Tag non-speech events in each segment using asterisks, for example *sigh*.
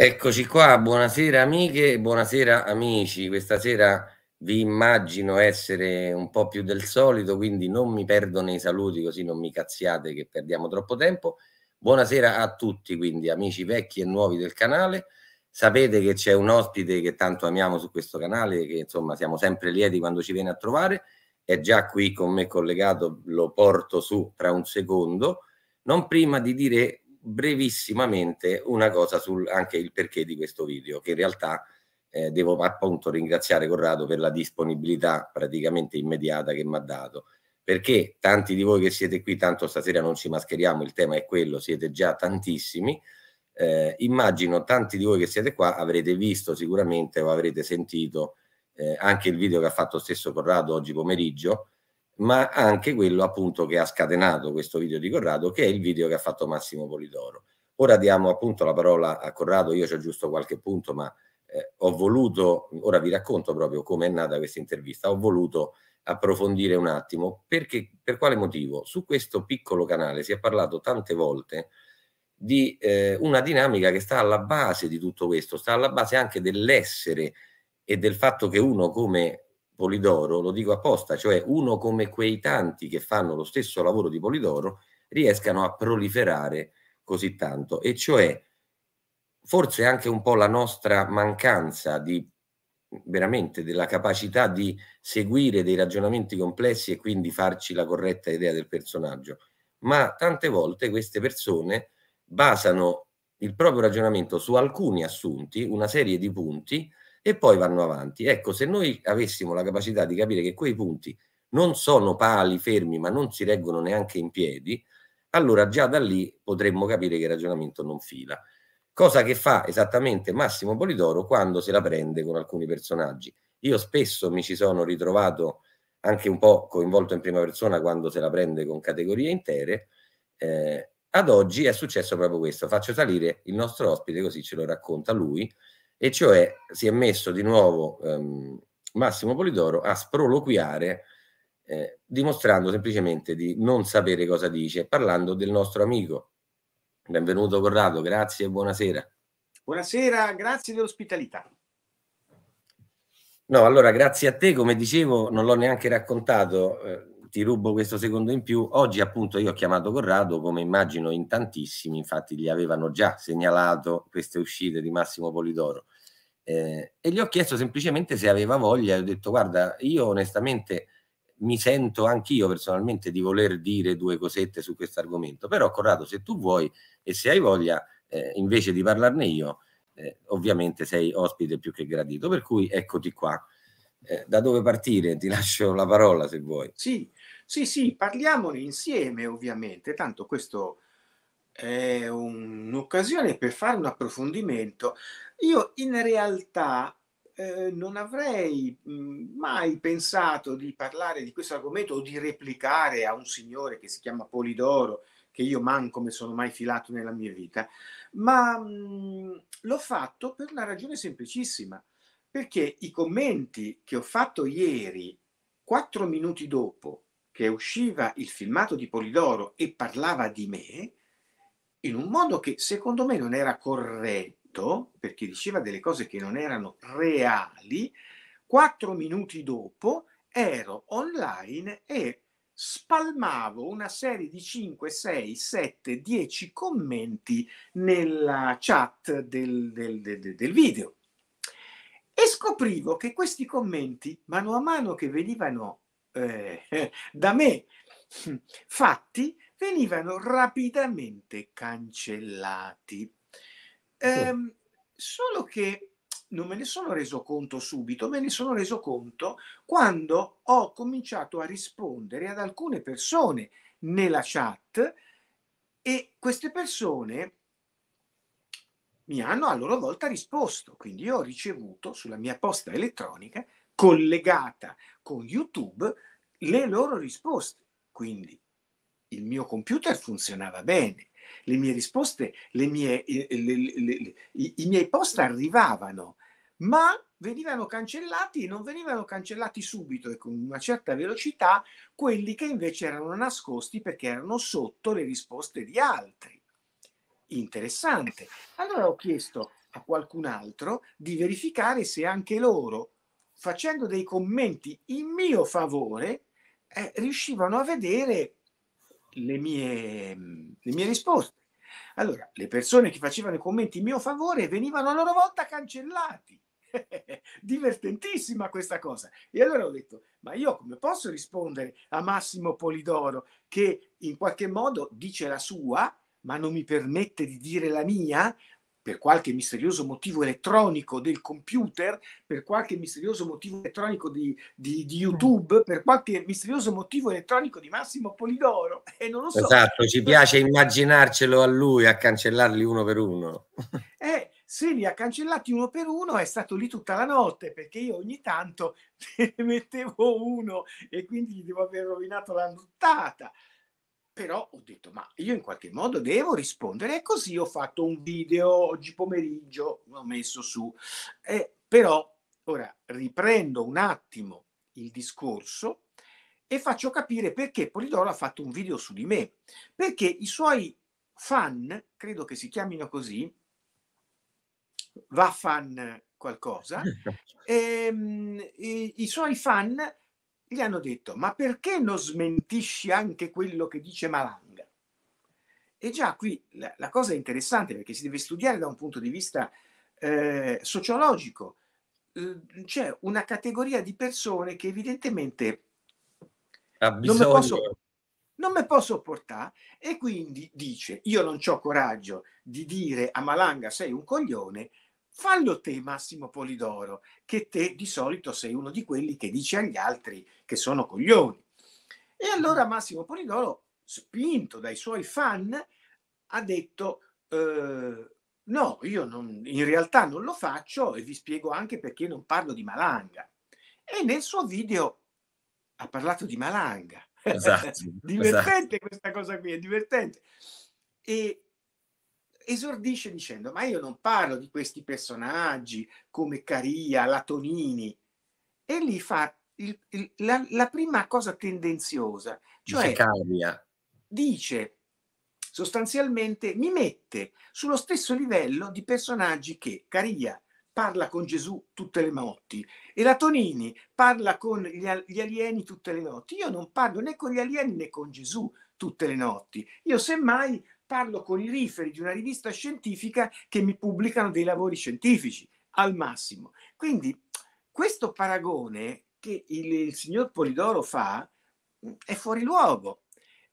Eccoci qua, buonasera amiche, buonasera amici. Questa sera vi immagino essere un po' più del solito, quindi non mi perdo nei saluti così non mi cazziate che perdiamo troppo tempo. Buonasera a tutti, quindi amici vecchi e nuovi del canale. Sapete che c'è un ospite che tanto amiamo su questo canale, che insomma siamo sempre lieti quando ci viene a trovare. È già qui con me collegato, lo porto su tra un secondo. Non prima di dire brevissimamente una cosa sul anche il perché di questo video, che in realtà eh, devo appunto ringraziare Corrado per la disponibilità praticamente immediata che mi ha dato. Perché tanti di voi che siete qui, tanto stasera non ci mascheriamo, il tema è quello, siete già tantissimi. Eh, immagino tanti di voi che siete qua avrete visto sicuramente o avrete sentito eh, anche il video che ha fatto stesso Corrado oggi pomeriggio ma anche quello appunto che ha scatenato questo video di Corrado, che è il video che ha fatto Massimo Polidoro. Ora diamo appunto la parola a Corrado, io c'ho giusto qualche punto, ma eh, ho voluto, ora vi racconto proprio come è nata questa intervista, ho voluto approfondire un attimo perché, per quale motivo su questo piccolo canale si è parlato tante volte di eh, una dinamica che sta alla base di tutto questo, sta alla base anche dell'essere e del fatto che uno come Polidoro, lo dico apposta, cioè uno come quei tanti che fanno lo stesso lavoro di Polidoro riescano a proliferare così tanto e cioè forse anche un po' la nostra mancanza di veramente della capacità di seguire dei ragionamenti complessi e quindi farci la corretta idea del personaggio, ma tante volte queste persone basano il proprio ragionamento su alcuni assunti, una serie di punti e poi vanno avanti. Ecco, se noi avessimo la capacità di capire che quei punti non sono pali fermi, ma non si reggono neanche in piedi, allora già da lì potremmo capire che il ragionamento non fila. Cosa che fa esattamente Massimo Polidoro quando se la prende con alcuni personaggi. Io spesso mi ci sono ritrovato anche un po' coinvolto in prima persona quando se la prende con categorie intere. Eh, ad oggi è successo proprio questo. Faccio salire il nostro ospite così ce lo racconta lui e cioè si è messo di nuovo ehm, Massimo Polidoro a sproloquiare eh, dimostrando semplicemente di non sapere cosa dice, parlando del nostro amico. Benvenuto Corrado, grazie e buonasera. Buonasera, grazie dell'ospitalità. No, allora grazie a te, come dicevo, non l'ho neanche raccontato. Eh, ti rubo questo secondo in più. Oggi appunto io ho chiamato Corrado, come immagino in tantissimi, infatti gli avevano già segnalato queste uscite di Massimo Polidoro. Eh, e gli ho chiesto semplicemente se aveva voglia, e ho detto guarda, io onestamente mi sento anch'io personalmente di voler dire due cosette su questo argomento, però Corrado se tu vuoi e se hai voglia, eh, invece di parlarne io, eh, ovviamente sei ospite più che gradito, per cui eccoti qua. Eh, da dove partire? Ti lascio la parola se vuoi. Sì, sì, sì, parliamone insieme ovviamente, tanto questo è un'occasione per fare un approfondimento. Io in realtà eh, non avrei mm, mai pensato di parlare di questo argomento o di replicare a un signore che si chiama Polidoro, che io manco mi sono mai filato nella mia vita, ma mh, mm, l'ho fatto per una ragione semplicissima, perché i commenti che ho fatto ieri, quattro minuti dopo che usciva il filmato di Polidoro e parlava di me in un modo che secondo me non era corretto, perché diceva delle cose che non erano reali, quattro minuti dopo ero online e spalmavo una serie di 5, 6, 7, 10 commenti nella chat del, del, del, del, video. E scoprivo che questi commenti, mano a mano che venivano eh, *laughs* da me fatti venivano rapidamente cancellati. Eh, sì. Solo che non me ne sono reso conto subito, me ne sono reso conto quando ho cominciato a rispondere ad alcune persone nella chat e queste persone mi hanno a loro volta risposto, quindi io ho ricevuto sulla mia posta elettronica collegata con YouTube le loro risposte. Quindi il mio computer funzionava bene, le mie risposte, le mie, eh, le, le, i, miei post arrivavano, ma venivano cancellati e non venivano cancellati subito e con una certa velocità quelli che invece erano nascosti perché erano sotto le risposte di altri. Interessante. Allora ho chiesto a qualcun altro di verificare se anche loro facendo dei commenti in mio favore, eh, riuscivano a vedere le mie, mm, le mie risposte. Allora, le persone che facevano i commenti in mio favore venivano a loro volta cancellati. *laughs* Divertentissima questa cosa. E allora ho detto, ma io come posso rispondere a Massimo Polidoro che in qualche modo dice la sua, ma non mi permette di dire la mia? per qualche misterioso motivo elettronico del computer, per qualche misterioso motivo elettronico di, di, di mm. YouTube, per qualche misterioso motivo elettronico di Massimo Polidoro. E eh, non lo so. Esatto, ci piace immaginarcelo a lui, a cancellarli uno per uno. *laughs* Eh, se li ha cancellati uno per uno è stato lì tutta la notte perché io ogni tanto *laughs* ne mettevo uno e quindi gli devo aver rovinato la nottata però ho detto, ma io in qualche modo devo rispondere. E così ho fatto un video oggi pomeriggio, l'ho messo su. Eh, però ora riprendo un attimo il discorso e faccio capire perché Polidoro ha fatto un video su di me. Perché i suoi fan, credo che si chiamino così, va fan qualcosa, *laughs* ehm, i, i suoi fan gli hanno detto ma perché non smentisci anche quello che dice Malanga? E già qui la, la cosa è interessante perché si deve studiare da un punto di vista eh, sociologico. c'è una categoria di persone che evidentemente non me, posso, non me posso portare e quindi dice io non ho coraggio di dire a Malanga sei un coglione Fallo te, Massimo Polidoro, che te di solito sei uno di quelli che dice agli altri che sono coglioni. E mm. allora Massimo Polidoro, spinto dai suoi fan, ha detto eh, no, io non, in realtà non lo faccio e vi spiego anche perché non parlo di Malanga. E nel suo video ha parlato di Malanga. Esatto, *laughs* divertente esatto. questa cosa qui, è divertente. E esordisce dicendo ma io non parlo di questi personaggi come Caria, Latonini e lì fa il, il, la, la, prima cosa tendenziosa cioè dice, dice sostanzialmente mi mette sullo stesso livello di personaggi che Caria parla con Gesù tutte le notti e Latonini parla con gli, gli alieni tutte le notti io non parlo né con gli alieni né con Gesù tutte le notti io semmai parlo con i riferi di una rivista scientifica che mi pubblicano dei lavori scientifici al massimo. Quindi questo paragone che il, il signor Polidoro fa mm, è fuori luogo,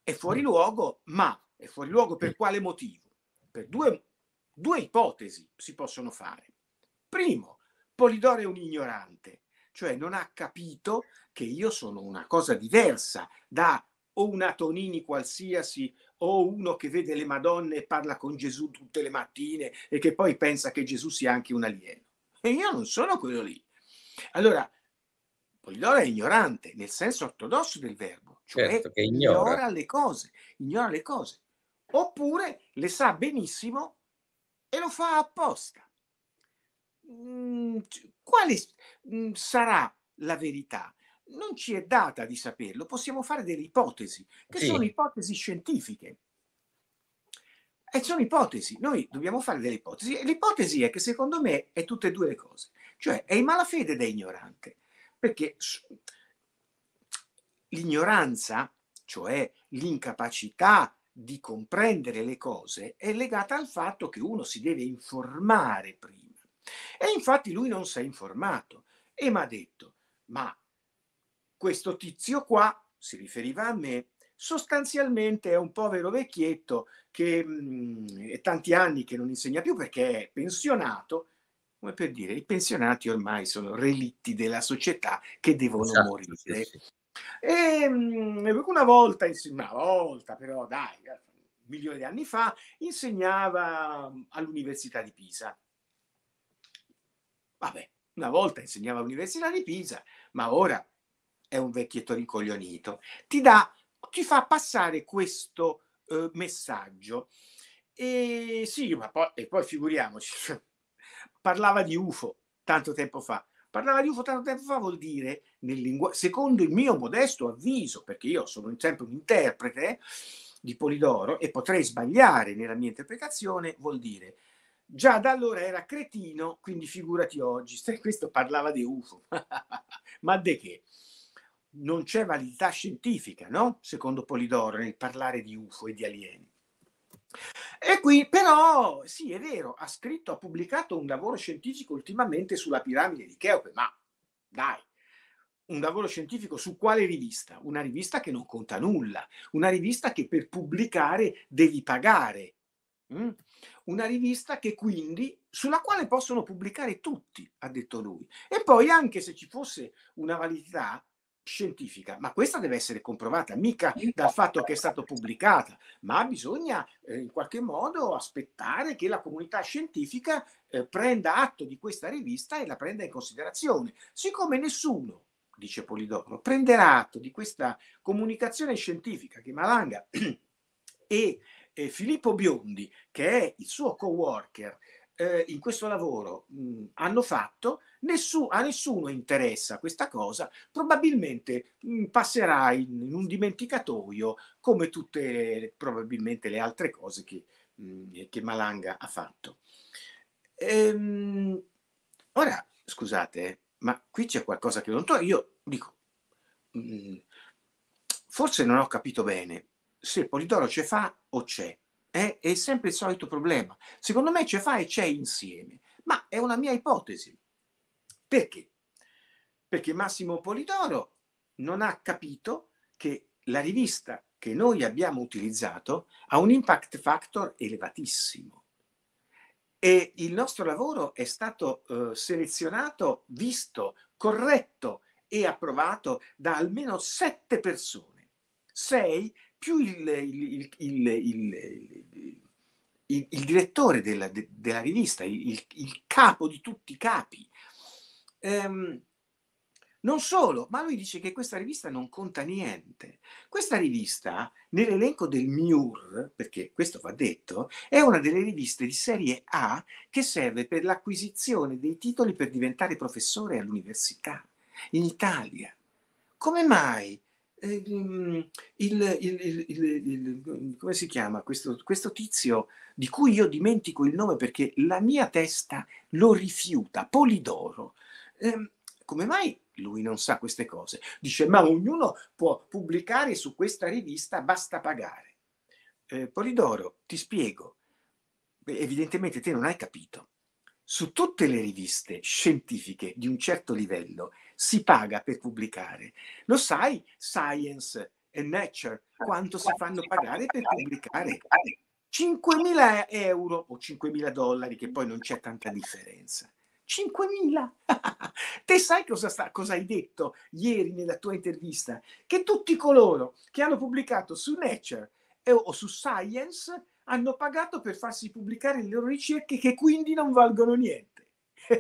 è fuori mm. luogo, ma è fuori luogo per mm. quale motivo? Per due, due ipotesi si possono fare. Primo, Polidoro è un ignorante, cioè non ha capito che io sono una cosa diversa da una Tonini qualsiasi o uno che vede le Madonne e parla con Gesù tutte le mattine e che poi pensa che Gesù sia anche un alieno. E io non sono quello lì. Allora, Polidoro è ignorante nel senso ortodosso del verbo, cioè certo ignora. ignora le cose, ignora le cose. Oppure le sa benissimo e lo fa apposta. Mm, quale mm, sarà la verità? non ci è data di saperlo, possiamo fare delle ipotesi, che sì. sono ipotesi scientifiche. E sono ipotesi, noi dobbiamo fare delle ipotesi. E l'ipotesi è che secondo me è tutte e due le cose, cioè è in malafede ed è ignorante, perché l'ignoranza, cioè l'incapacità di comprendere le cose, è legata al fatto che uno si deve informare prima. E infatti lui non si è informato e mi ha detto, ma questo tizio qua, si riferiva a me, sostanzialmente è un povero vecchietto che mh, mm, è tanti anni che non insegna più perché è pensionato, come per dire, i pensionati ormai sono relitti della società che devono esatto, morire. Sì, sì. E mh, mm, una volta, una volta però dai, milioni di anni fa, insegnava mm, all'Università di Pisa. Vabbè, una volta insegnava all'Università di Pisa, ma ora è un vecchietto rincoglionito, ti, dà, ti fa passare questo eh, messaggio. E sì, ma poi, e poi figuriamoci, *laughs* parlava di UFO tanto tempo fa. Parlava di UFO tanto tempo fa vuol dire, nel lingu- secondo il mio modesto avviso, perché io sono sempre un interprete eh, di Polidoro e potrei sbagliare nella mia interpretazione, vuol dire già da allora era cretino, quindi figurati oggi, *laughs* se questo parlava di UFO, *laughs* ma de che? non c'è validità scientifica, no? secondo Polidoro, nel parlare di UFO e di alieni. E qui però, sì, è vero, ha scritto, ha pubblicato un lavoro scientifico ultimamente sulla piramide di Cheope, ma dai, un lavoro scientifico su quale rivista? Una rivista che non conta nulla, una rivista che per pubblicare devi pagare, mm? una rivista che quindi sulla quale possono pubblicare tutti, ha detto lui. E poi anche se ci fosse una validità scientifica, ma questa deve essere comprovata, mica dal certo. fatto che è stata pubblicata, ma bisogna eh, in qualche modo aspettare che la comunità scientifica eh, prenda atto di questa rivista e la prenda in considerazione. Siccome nessuno, dice Polidoro, prenderà atto di questa comunicazione scientifica che Malanga *clears throat* e eh, Filippo Biondi, che è il suo co-worker eh, in questo lavoro, mh, hanno fatto, Nessu, a nessuno interessa questa cosa, probabilmente mh, mm, passerà in, in, un dimenticatoio come tutte le, probabilmente le altre cose che, mh, mm, che Malanga ha fatto. Ehm, ora, scusate, eh, ma qui c'è qualcosa che non trovo. Io dico, mh, mm, forse non ho capito bene se Polidoro ce fa o c'è. Eh? È sempre il solito problema. Secondo me ce fa e c'è insieme, ma è una mia ipotesi. Perché? Perché Massimo Polidoro non ha capito che la rivista che noi abbiamo utilizzato ha un impact factor elevatissimo e il nostro lavoro è stato eh, selezionato, visto, corretto e approvato da almeno sette persone, sei più il, il, il, il direttore della, de, della rivista, il capo di tutti i capi, Ehm, non solo, ma lui dice che questa rivista non conta niente. Questa rivista, nell'elenco del MIUR, perché questo va detto, è una delle riviste di serie A che serve per l'acquisizione dei titoli per diventare professore all'università in Italia. Come mai eh, il, il, il, come si chiama questo, questo tizio di cui io dimentico il nome perché la mia testa lo rifiuta, Polidoro, Ehm, come mai lui non sa queste cose? Dice, ma ognuno può pubblicare su questa rivista, basta pagare. Eh, Polidoro, ti spiego, evidentemente te non hai capito. Su tutte le riviste scientifiche di un certo livello si paga per pubblicare. Lo sai, Science e Nature, quanto si fanno pagare per pubblicare? 5.000 euro o 5.000 dollari, che poi non c'è tanta differenza. 5.000! *laughs* Te sai cosa, sta, cosa, hai detto ieri nella tua intervista? Che tutti coloro che hanno pubblicato su Nature e, eh, o su Science hanno pagato per farsi pubblicare le loro ricerche che quindi non valgono niente. *laughs*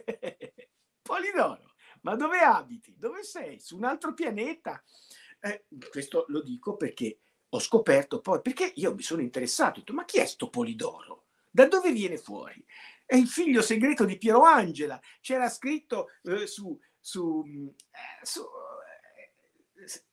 Polidoro, ma dove abiti? Dove sei? Su un altro pianeta? Eh, questo lo dico perché ho scoperto poi, perché io mi sono interessato, ho detto, ma chi è sto Polidoro? Da dove viene fuori? è il figlio segreto di Piero Angela. C'era scritto eh, su, su, mm, eh, su, eh,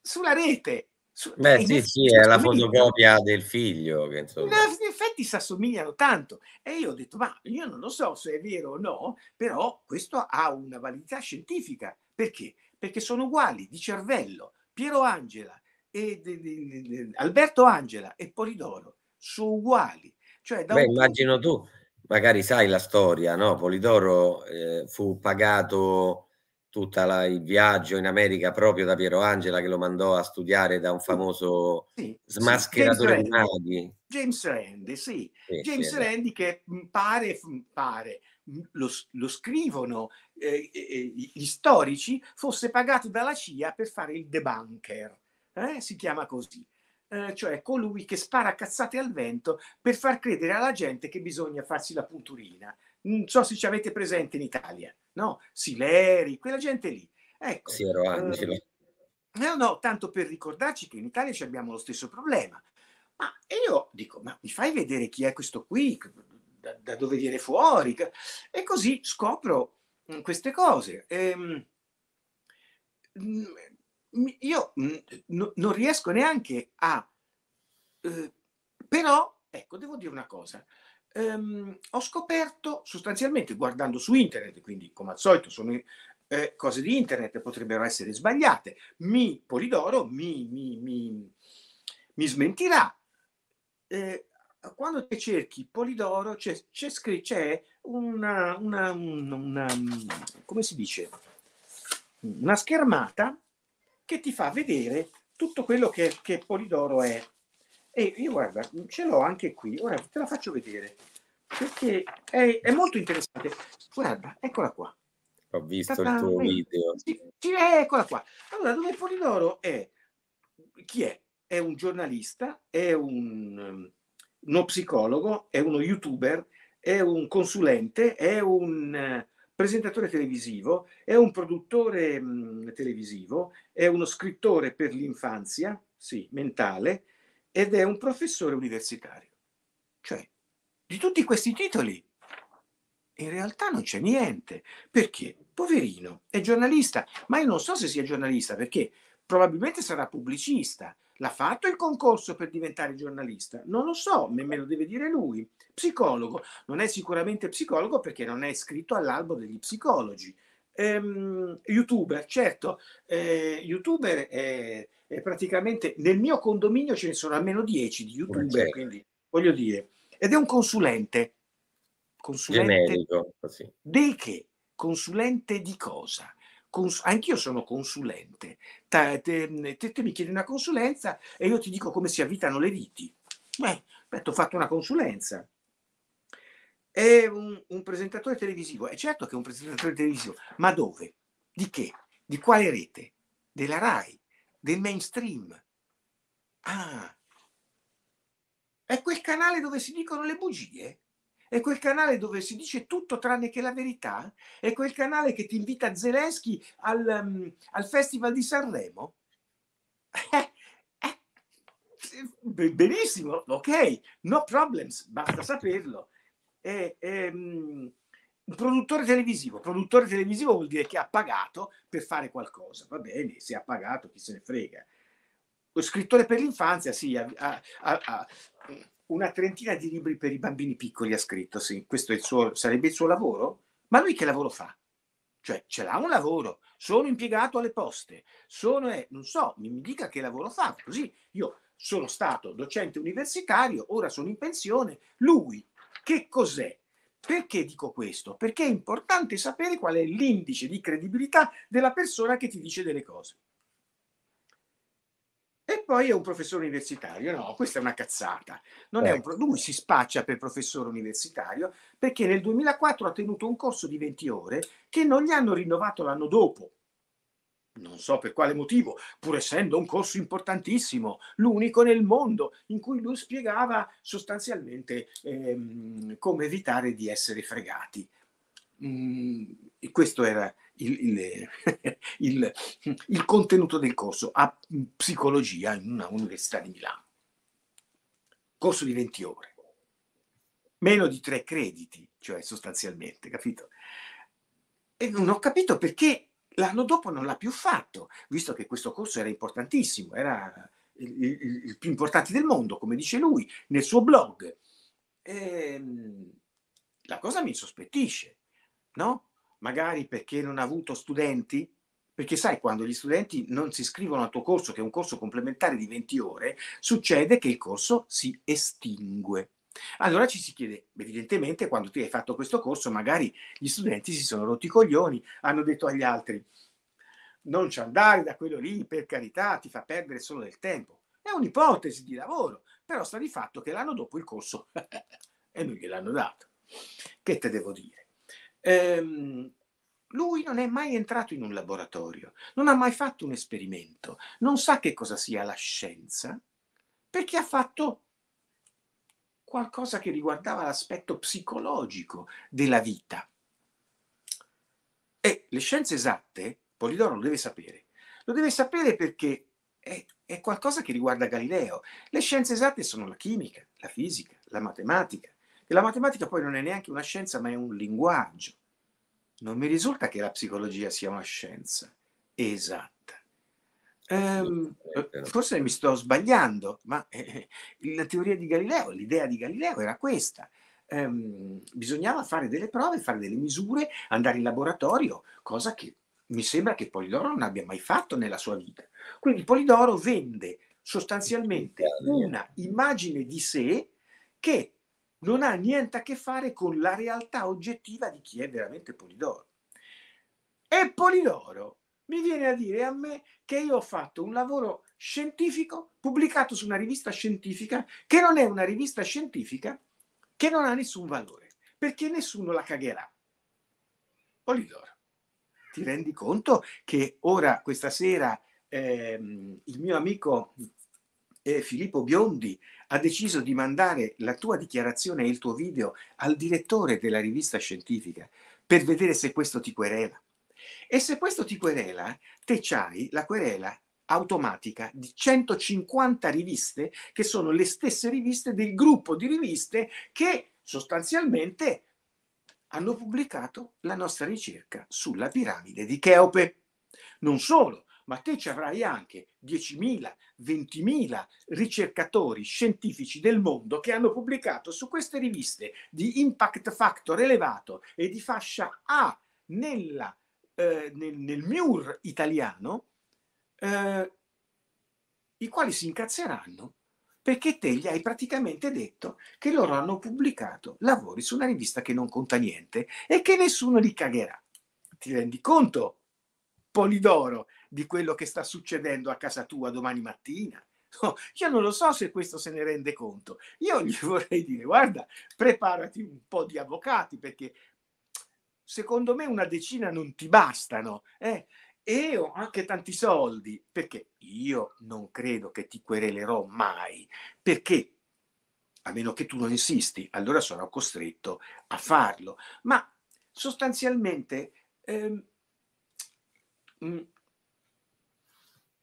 sulla rete. Su, Beh, sì, sì, è la fotocopia del figlio. Che In effetti si assomigliano tanto. E io ho detto, ma io non lo so se è vero o no, però questo ha una validità scientifica. Perché? Perché sono uguali di cervello. Piero Angela, e, de, de, de, Alberto Angela e Polidoro sono uguali. Cioè, Beh, un... immagino tu magari sai la storia, no? Polidoro eh, fu pagato tutto il viaggio in America proprio da Piero Angela che lo mandò a studiare da un famoso sì, smascheratore sì, di maghi. James Randi, sì. sì James esatto. Randi che mm, pare, mm, pare mm, lo, lo scrivono eh, eh, eh gli storici, fosse pagato dalla CIA per fare il debunker. Eh? Si chiama così eh, cioè colui che spara cazzate al vento per far credere alla gente che bisogna farsi la punturina. Non so se ci avete presente in Italia, no? Sileri, quella gente lì. Ecco. Sì, ero eh, Angelo. No, no, tanto per ricordarci che in Italia ci abbiamo lo stesso problema. Ma io dico, ma mi fai vedere chi è questo qui, da, da dove viene fuori? E così scopro mm, queste cose. Ehm, mm, io mm, no, non riesco neanche a... Eh, però, ecco, devo dire una cosa. Um, ho scoperto sostanzialmente guardando su internet, quindi come al solito sono eh, cose di internet, potrebbero essere sbagliate, mi Polidoro mi, mi, mi, mi smentirà. Eh, quando te cerchi Polidoro c'è, c'è, scr- c'è una, una, una, una, come si dice, una schermata che ti fa vedere tutto quello che, che Polidoro è. E io guarda, ce l'ho anche qui, ora te la faccio vedere, perché è, è molto interessante. Guarda, eccola qua. Ho visto Ta-ta, il tuo video. Sì, sì, eh, eccola qua. Allora, dove Polidoro è? Chi è? È un giornalista, è un, uhm, uno psicologo, è uno youtuber, è un consulente, è un presentatore televisivo, è un produttore mh, televisivo, è uno scrittore per l'infanzia, sì, mentale, ed è un professore universitario. Cioè, di tutti questi titoli, in realtà non c'è niente. Perché? Poverino, è giornalista, ma io non so se sia giornalista, perché probabilmente sarà pubblicista, L'ha fatto il concorso per diventare giornalista? Non lo so, nemmeno deve dire lui. Psicologo? Non è sicuramente psicologo perché non è iscritto all'albo degli psicologi. Ehm, youtuber, certo, eh, youtuber è, è, praticamente nel mio condominio ce ne sono almeno 10 di youtuber, Buongiorno. Cioè. quindi voglio dire, ed è un consulente. Consulente Generico, così. dei che? Consulente di cosa? cons- anch'io sono consulente, te, te, te, mi chiedi una consulenza e io ti dico come si avvitano le viti. Beh, beh ho fatto una consulenza. È un, un presentatore televisivo, è certo che è un presentatore televisivo, ma dove? Di che? Di quale rete? Della RAI, del mainstream. Ah, è quel canale dove si dicono le bugie? È quel canale dove si dice tutto tranne che la verità? È quel canale che ti invita Zelensky al, um, al Festival di Sanremo? Eh, eh, benissimo, ok, no problems, basta saperlo. è, ehm, un produttore televisivo. Produttore televisivo vuol dire che ha pagato per fare qualcosa. Va bene, se ha pagato, chi se ne frega. Lo scrittore per l'infanzia, sì, ha, ha, ha, una trentina di libri per i bambini piccoli ha scritto, sì, questo il suo, sarebbe il suo lavoro, ma lui che lavoro fa? Cioè, ce l'ha un lavoro, sono impiegato alle poste, sono, eh, non so, mi, mi dica che lavoro fa, così io sono stato docente universitario, ora sono in pensione, lui che cos'è? Perché dico questo? Perché è importante sapere qual è l'indice di credibilità della persona che ti dice delle cose. E poi è un professore universitario. No, questa è una cazzata. Eh. È un pro- lui si spaccia per professore universitario perché nel 2004 ha tenuto un corso di 20 ore che non gli hanno rinnovato l'anno dopo. Non so per quale motivo, pur essendo un corso importantissimo, l'unico nel mondo, in cui lui spiegava sostanzialmente ehm, come evitare di essere fregati. Mm, questo era il, il, *laughs* il, il contenuto del corso a psicologia in una università di Milano. Corso di 20 ore, meno di tre crediti, cioè sostanzialmente, capito? E non ho capito perché l'anno dopo non l'ha più fatto, visto che questo corso era importantissimo, era il, il, il più importante del mondo, come dice lui nel suo blog. E, ehm, la cosa mi insospettisce, no? magari perché non ha avuto studenti, perché sai quando gli studenti non si iscrivono al tuo corso, che è un corso complementare di 20 ore, succede che il corso si estingue. Allora ci si chiede, evidentemente, quando tu hai fatto questo corso, magari gli studenti si sono rotti i coglioni, hanno detto agli altri, non ci andare da quello lì, per carità, ti fa perdere solo del tempo. È un'ipotesi di lavoro, però sta di fatto che l'anno dopo il corso *laughs* e non gliel'hanno dato. Che te devo dire? Ehm, lui non è mai entrato in un laboratorio, non ha mai fatto un esperimento, non sa che cosa sia la scienza, perché ha fatto qualcosa che riguardava l'aspetto psicologico della vita. E le scienze esatte, Polidoro lo deve sapere, lo deve sapere perché è, è qualcosa che riguarda Galileo. Le scienze esatte sono la chimica, la fisica, la matematica, e la matematica poi non è neanche una scienza, ma è un linguaggio. Non mi risulta che la psicologia sia una scienza esatta. Ehm, eh, forse mi sto sbagliando, ma eh, eh, la teoria di Galileo, l'idea di Galileo era questa. Ehm, bisognava fare delle prove, fare delle misure, andare in laboratorio, cosa che mi sembra che Polidoro non abbia mai fatto nella sua vita. Quindi Polidoro vende sostanzialmente una immagine di sé che non ha niente a che fare con la realtà oggettiva di chi è veramente Polidoro. E Polidoro mi viene a dire a me che io ho fatto un lavoro scientifico pubblicato su una rivista scientifica che non è una rivista scientifica che non ha nessun valore perché nessuno la cagherà. Polidoro, ti rendi conto che ora, questa sera, ehm, il mio amico eh, Filippo Biondi ha deciso di mandare la tua dichiarazione e il tuo video al direttore della rivista scientifica per vedere se questo ti querela. E se questo ti querela, te c'hai la querela automatica di 150 riviste che sono le stesse riviste del gruppo di riviste che sostanzialmente hanno pubblicato la nostra ricerca sulla piramide di Cheope. Non solo, ma te ci avrai anche 10.000, 20.000 ricercatori scientifici del mondo che hanno pubblicato su queste riviste di impact factor elevato e di fascia A nella, eh, nel, nel MIUR italiano, eh, i quali si incazzeranno perché te gli hai praticamente detto che loro hanno pubblicato lavori su una rivista che non conta niente e che nessuno li cagherà. Ti rendi conto, Polidoro? di quello che sta succedendo a casa tua domani mattina. *laughs* Oh, io non lo so se questo se ne rende conto. Io gli *laughs* vorrei dire, guarda, preparati un po' di avvocati perché secondo me una decina non ti bastano. Eh? E ho anche tanti soldi perché io non credo che ti querelerò mai perché a meno che tu non insisti, allora sarò costretto a farlo. Ma sostanzialmente ehm, mm,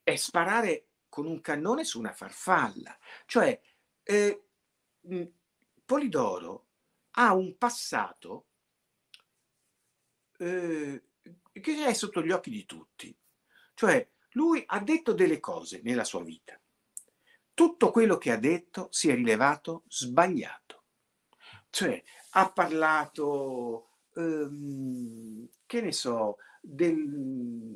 è sparare con un cannone su una farfalla. Cioè, eh, Polidoro ha un passato eh, che è sotto gli occhi di tutti. Cioè, lui ha detto delle cose nella sua vita. Tutto quello che ha detto si è rilevato sbagliato. Cioè, ha parlato, ehm, che ne so, del,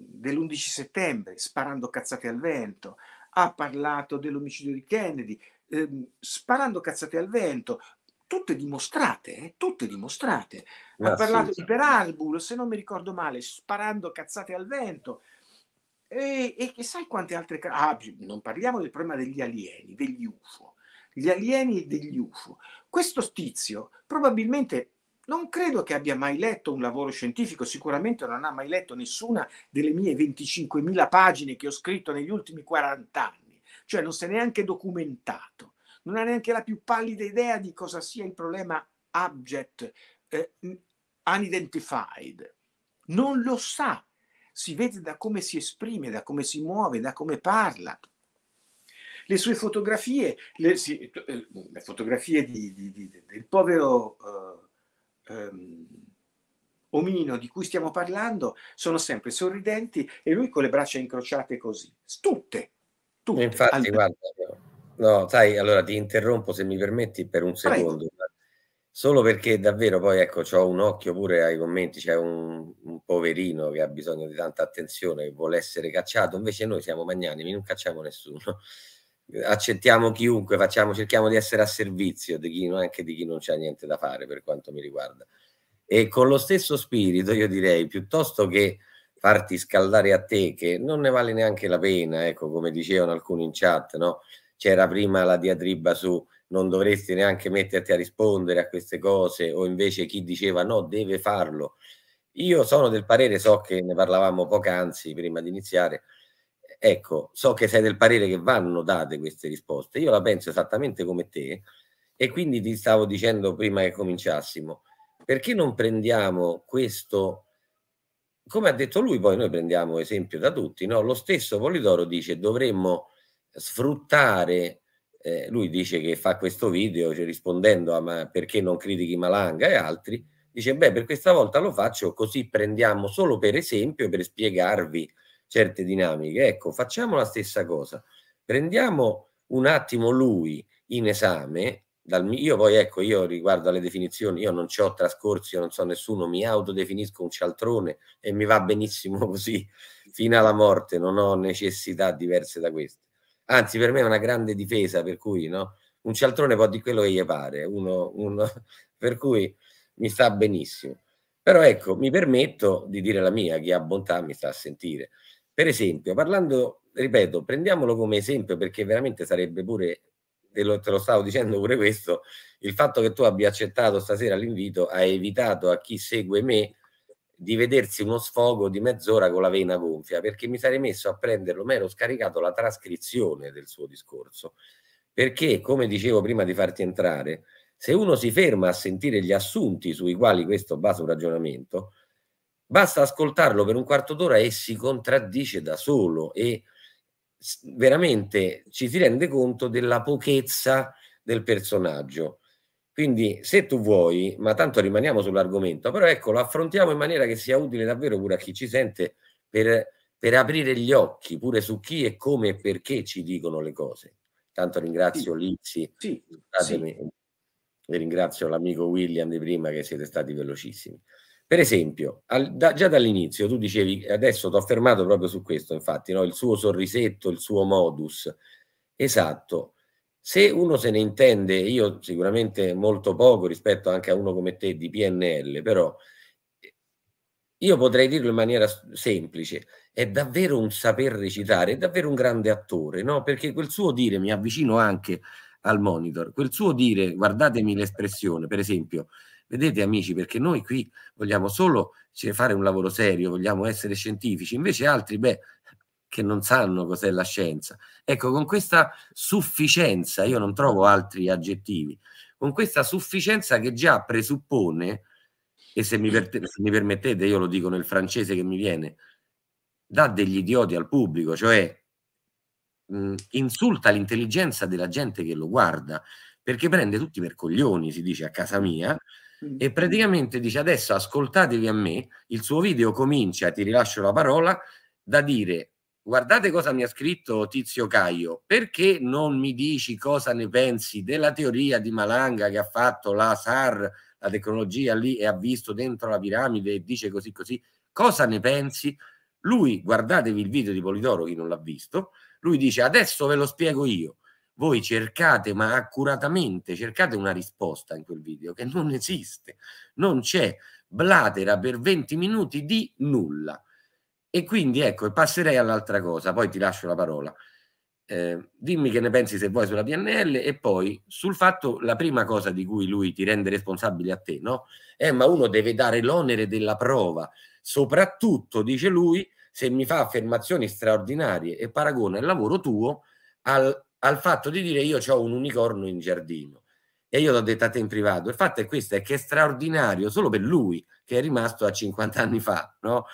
dell'11 settembre, sparando cazzate al vento, ha parlato dell'omicidio di Kennedy, ehm, sparando cazzate al vento, tutte dimostrate, eh, tutte dimostrate. ha ah, parlato sì. di Peralbul, se non mi ricordo male, sparando cazzate al vento. E, e che sai quante altre... Ah, non parliamo del problema degli alieni, degli UFO gli alieni e degli UFO. Questo tizio probabilmente non credo che abbia mai letto un lavoro scientifico, sicuramente non ha mai letto nessuna delle mie 25.000 pagine che ho scritto negli ultimi 40 anni, cioè non si è neanche documentato, non ha neanche la più pallida idea di cosa sia il problema abject, eh, unidentified. Non lo sa, si vede da come si esprime, da come si muove, da come parla. Le sue fotografie, le, si, eh, le fotografie di, di, di, del povero... Eh, ehm, omino di cui stiamo parlando sono sempre sorridenti e lui con le braccia incrociate così, tutte. tutte Infatti, al... guarda, no, sai, allora ti interrompo se mi permetti per un secondo. Prego. Solo perché davvero poi ecco, ho un occhio pure ai commenti, c'è un, un, poverino che ha bisogno di tanta attenzione, che vuole essere cacciato, invece noi siamo magnanimi, non cacciamo nessuno accettiamo chiunque, facciamo, cerchiamo di essere a servizio di chi, anche di chi non c'ha niente da fare per quanto mi riguarda. E con lo stesso spirito io direi, piuttosto che farti scaldare a te, che non ne vale neanche la pena, ecco come dicevano alcuni in chat, no? c'era prima la diatriba su non dovresti neanche metterti a rispondere a queste cose o invece chi diceva no deve farlo. Io sono del parere, so che ne parlavamo poc'anzi prima di iniziare, Ecco, so che sei del parere che vanno date queste risposte, io la penso esattamente come te e quindi ti stavo dicendo prima che cominciassimo, perché non prendiamo questo, come ha detto lui, poi noi prendiamo esempio da tutti, no? lo stesso Polidoro dice dovremmo sfruttare, eh, lui dice che fa questo video cioè, rispondendo a ma perché non critichi Malanga e altri, dice beh per questa volta lo faccio così prendiamo solo per esempio per spiegarvi certe dinamiche. Ecco, facciamo la stessa cosa. Prendiamo un attimo lui in esame, dal, io poi ecco, io riguardo alle definizioni, io non ci ho trascorsi, io non so nessuno, mi autodefinisco un cialtrone e mi va benissimo *laughs* così fino alla morte, non ho necessità diverse da queste. Anzi, per me è una grande difesa, per cui no? un cialtrone può di quello che gli pare, uno, uno, *laughs* per cui mi sta benissimo. Però ecco, mi permetto di dire la mia, chi ha bontà mi sta a sentire. Per esempio, parlando, ripeto, prendiamolo come esempio perché veramente sarebbe pure, te lo, te lo stavo dicendo pure questo, il fatto che tu abbia accettato stasera l'invito ha evitato a chi segue me di vedersi uno sfogo di mezz'ora con la vena gonfia, perché mi sarei messo a prenderlo, ma ero scaricato la trascrizione del suo discorso. Perché, come dicevo prima di farti entrare, se uno si ferma a sentire gli assunti sui quali questo basa un ragionamento, Basta ascoltarlo per un quarto d'ora e si contraddice da solo e veramente ci si rende conto della pochezza del personaggio. Quindi se tu vuoi, ma tanto rimaniamo sull'argomento, però ecco, lo affrontiamo in maniera che sia utile davvero pure a chi ci sente per, per aprire gli occhi pure su chi e come e perché ci dicono le cose. Tanto ringrazio sì, Lizzi, sì, sì. ringrazio l'amico William di prima che siete stati velocissimi. Per esempio, al, da, già dall'inizio tu dicevi, adesso ti ho fermato proprio su questo, infatti, no? il suo sorrisetto, il suo modus. Esatto. Se uno se ne intende, io sicuramente molto poco rispetto anche a uno come te di PNL, però eh, io potrei dirlo in maniera semplice, è davvero un saper recitare, è davvero un grande attore, no? Perché quel suo dire, mi avvicino anche al monitor, quel suo dire, guardatemi l'espressione, per esempio, Vedete amici, perché noi qui vogliamo solo fare un lavoro serio, vogliamo essere scientifici, invece altri, beh, che non sanno cos'è la scienza. Ecco, con questa sufficienza, io non trovo altri aggettivi, con questa sufficienza che già presuppone, e se mi, se mi permettete, io lo dico nel francese che mi viene, dà degli idioti al pubblico, cioè mh, insulta l'intelligenza della gente che lo guarda, perché prende tutti per coglioni, si dice a casa mia, e mm-hmm. praticamente dice adesso ascoltatevi a me, il suo video comincia, ti rilascio la parola, da dire guardate cosa mi ha scritto Tizio Caio, perché non mi dici cosa ne pensi della teoria di Malanga che ha fatto la SAR, la tecnologia lì e ha visto dentro la piramide e dice così così, cosa ne pensi? Lui, guardatevi il video di Polidoro, chi non l'ha visto, lui dice adesso ve lo spiego io voi cercate, ma accuratamente cercate una risposta in quel video che non esiste, non c'è, blatera per 20 minuti di nulla. E quindi ecco, passerei all'altra cosa, poi ti lascio la parola. Eh, dimmi che ne pensi se vuoi sulla PNL e poi sul fatto, la prima cosa di cui lui ti rende responsabile a te, no? Eh, ma uno deve dare l'onere della prova, soprattutto, dice lui, se mi fa affermazioni straordinarie e paragona il lavoro tuo al, al fatto di dire io ho un unicorno in giardino. E io l'ho dettata in privato. Il fatto è questo, è che è straordinario solo per lui, che è rimasto a 50 anni fa, no?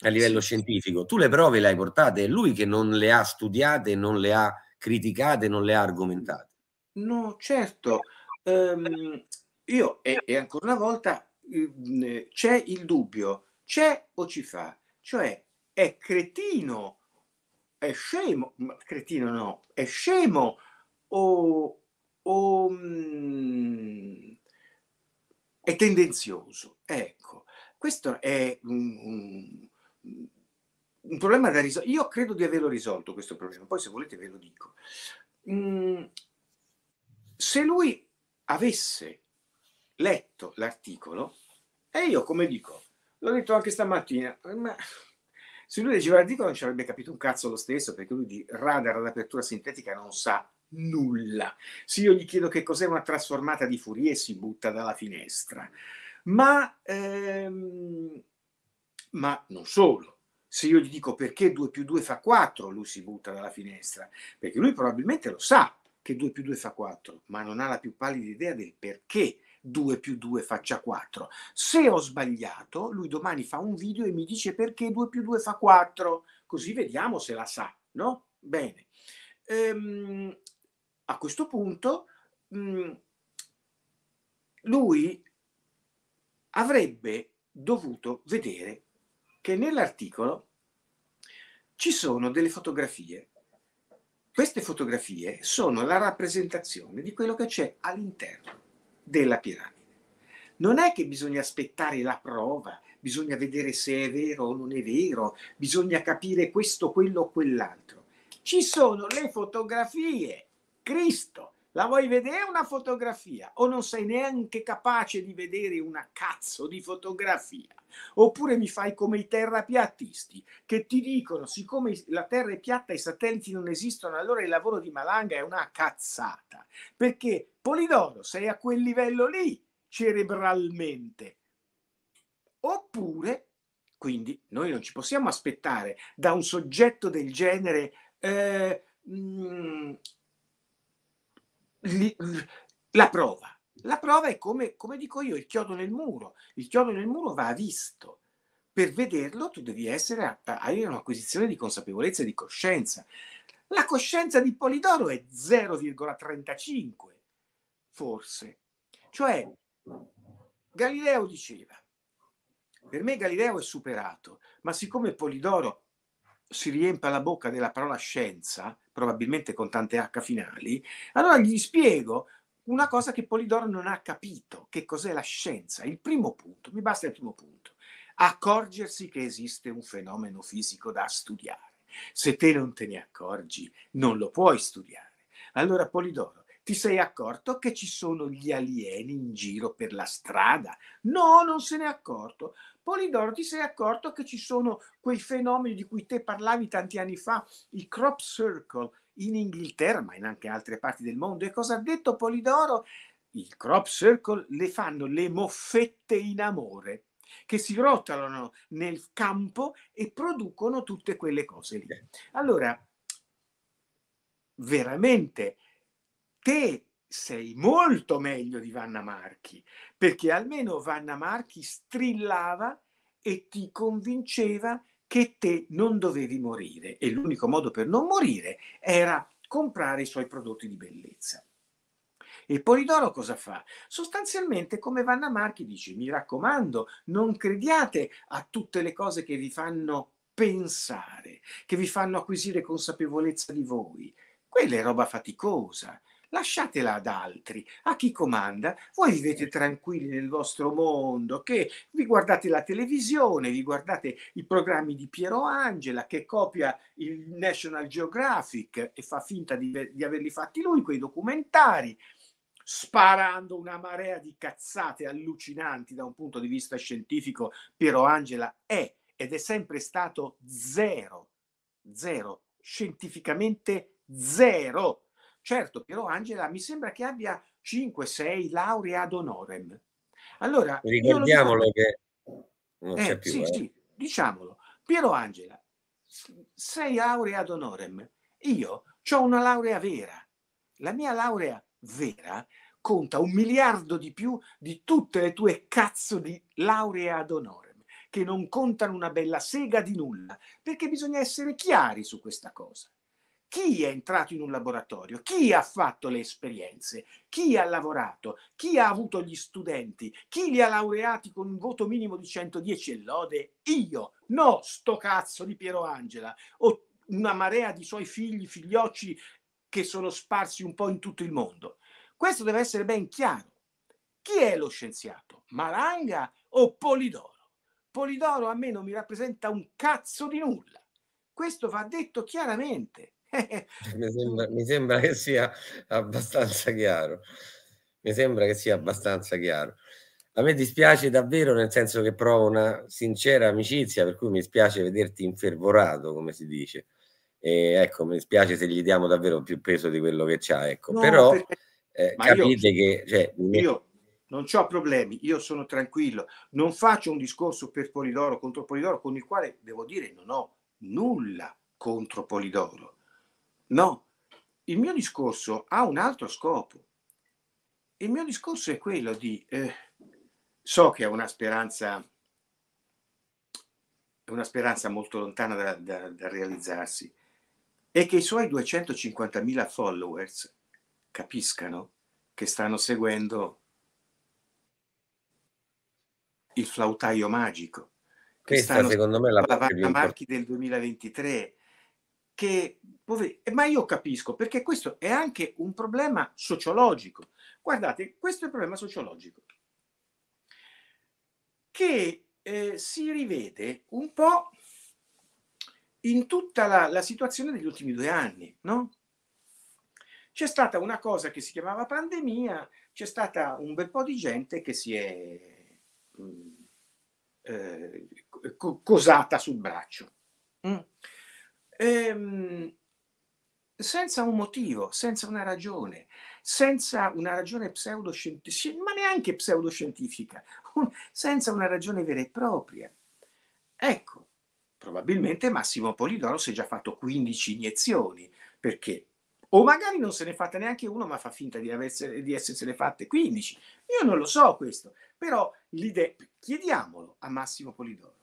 a livello sì. scientifico. Tu le prove le hai portate, è lui che non le ha studiate, non le ha criticate, non le ha argomentate. No, certo. Um, io, e, e, ancora una volta, c'è il dubbio, c'è o ci fa? Cioè, è cretino è scemo, cretino no, è scemo o, o mh, mm, è tendenzioso. Ecco, questo è un, un, un problema da risolvere. Io credo di averlo risolto questo problema, poi se volete ve lo dico. Mm, se lui avesse letto l'articolo, e io come dico, l'ho detto anche stamattina, ma se lui leggeva l'articolo non ci avrebbe capito un cazzo lo stesso, perché lui di radar ad apertura sintetica non sa nulla. Se io gli chiedo che cos'è una trasformata di Fourier, si butta dalla finestra. Ma, ehm, ma non solo. Se io gli dico perché 2 più 2 fa 4, lui si butta dalla finestra, perché lui probabilmente lo sa che 2 più 2 fa 4, ma non ha la più pallida idea del perché 2 più 2 faccia 4. Se ho sbagliato, lui domani fa un video e mi dice perché 2 più 2 fa 4, così vediamo se la sa, no? Bene. Ehm, a questo punto mh, mm, lui avrebbe dovuto vedere che nell'articolo ci sono delle fotografie. Queste fotografie sono la rappresentazione di quello che c'è all'interno della piramide. Non è che bisogna aspettare la prova, bisogna vedere se è vero o non è vero, bisogna capire questo, quello o quell'altro. Ci sono le fotografie. Cristo, la vuoi vedere una fotografia o non sei neanche capace di vedere una cazzo di fotografia? Oppure mi fai come i terrapiattisti che ti dicono siccome la Terra è piatta e i satelliti non esistono, allora il lavoro di Malanga è una cazzata, perché Polidoro, sei a quel livello lì cerebralmente. Oppure, quindi, noi non ci possiamo aspettare da un soggetto del genere eh, mm, la prova. La prova è come, come dico io, il chiodo nel muro. Il chiodo nel muro va visto. Per vederlo tu devi essere, avere un'acquisizione di consapevolezza e di coscienza. La coscienza di Polidoro è 0,35 forse. Cioè, Galileo diceva, per me Galileo è superato, ma siccome Polidoro si riempie la bocca della parola scienza, probabilmente con tante H finali, allora gli spiego una cosa che Polidoro non ha capito, che cos'è la scienza. Il primo punto, mi basta il primo punto, accorgersi che esiste un fenomeno fisico da studiare. Se te non te ne accorgi, non lo puoi studiare. Allora Polidoro ti sei accorto che ci sono gli alieni in giro per la strada? No, non se n'è accorto. Polidoro, ti sei accorto che ci sono quei fenomeni di cui te parlavi tanti anni fa, i crop circle in Inghilterra, ma in anche altre parti del mondo. E cosa ha detto Polidoro? I crop circle le fanno le moffette in amore che si rotolano nel campo e producono tutte quelle cose lì. Allora, veramente te sei molto meglio di Vanna Marchi, perché almeno Vanna Marchi strillava e ti convinceva che te non dovevi morire e l'unico modo per non morire era comprare i suoi prodotti di bellezza. E Polidoro cosa fa? Sostanzialmente, come Vanna Marchi dice, mi raccomando, non crediate a tutte le cose che vi fanno pensare, che vi fanno acquisire consapevolezza di voi. Quella è roba faticosa, lasciatela ad altri, a chi comanda. Voi vivete tranquilli nel vostro mondo, che vi guardate la televisione, vi guardate i programmi di Piero Angela che copia il National Geographic e fa finta di, di averli fatti lui, quei documentari sparando una marea di cazzate allucinanti da un punto di vista scientifico, Piero Angela è ed è sempre stato zero, zero, scientificamente zero Certo, Piero Angela mi sembra che abbia 5-6 lauree ad onorem. Allora, ricordiamolo che non eh, più, sì, eh. sì, diciamolo. Piero Angela, 6 laurea ad onorem. Io ho una laurea vera. La mia laurea vera conta un miliardo di più di tutte le tue cazzo di lauree ad onorem, che non contano una bella sega di nulla, perché bisogna essere chiari su questa cosa chi è entrato in un laboratorio, chi ha fatto le esperienze, chi ha lavorato, chi ha avuto gli studenti, chi li ha laureati con un voto minimo di 110 e lode, io, no, sto cazzo di Piero Angela, o una marea di suoi figli, figliocci che sono sparsi un po' in tutto il mondo. Questo deve essere ben chiaro. Chi è lo scienziato? Malanga o Polidoro? Polidoro a me non mi rappresenta un cazzo di nulla. Questo va detto chiaramente mi, sembra, mi, sembra, che sia abbastanza chiaro. Mi sembra che sia abbastanza chiaro. A me dispiace davvero nel senso che provo una sincera amicizia, per cui mi spiace vederti infervorato, come si dice. E ecco, mi spiace se gli diamo davvero più peso di quello che c'ha, ecco. No, Però perché... eh, capite io, che... Cioè, io non ho problemi, io sono tranquillo. Non faccio un discorso per Polidoro contro Polidoro, con il quale, devo dire, non ho nulla contro Polidoro No, il mio discorso ha un altro scopo. Il mio discorso è quello di, eh, so che è una speranza, una speranza molto lontana da, da, da realizzarsi, e che i suoi 250.000 followers capiscano che stanno seguendo il flautaio magico. Questa stanno secondo me la, la marchi del 2023 che... Ma io capisco, perché questo è anche un problema sociologico. Guardate, questo è un problema sociologico, che eh, si rivede un po' in tutta la, la situazione degli ultimi due anni, no? C'è stata una cosa che si chiamava pandemia, c'è stata un bel po' di gente che si è mh, mm, eh, cosata sul braccio. Mm ehm, senza un motivo, senza una ragione, senza una ragione pseudoscientifica, ma neanche pseudoscientifica, un, *laughs* senza una ragione vera e propria. Ecco, probabilmente Massimo Polidoro si è già fatto 15 iniezioni, perché o magari non se ne è fatta neanche uno, ma fa finta di, di essersene fatte 15. Io non lo so questo, però l'idea, chiediamolo a Massimo Polidoro.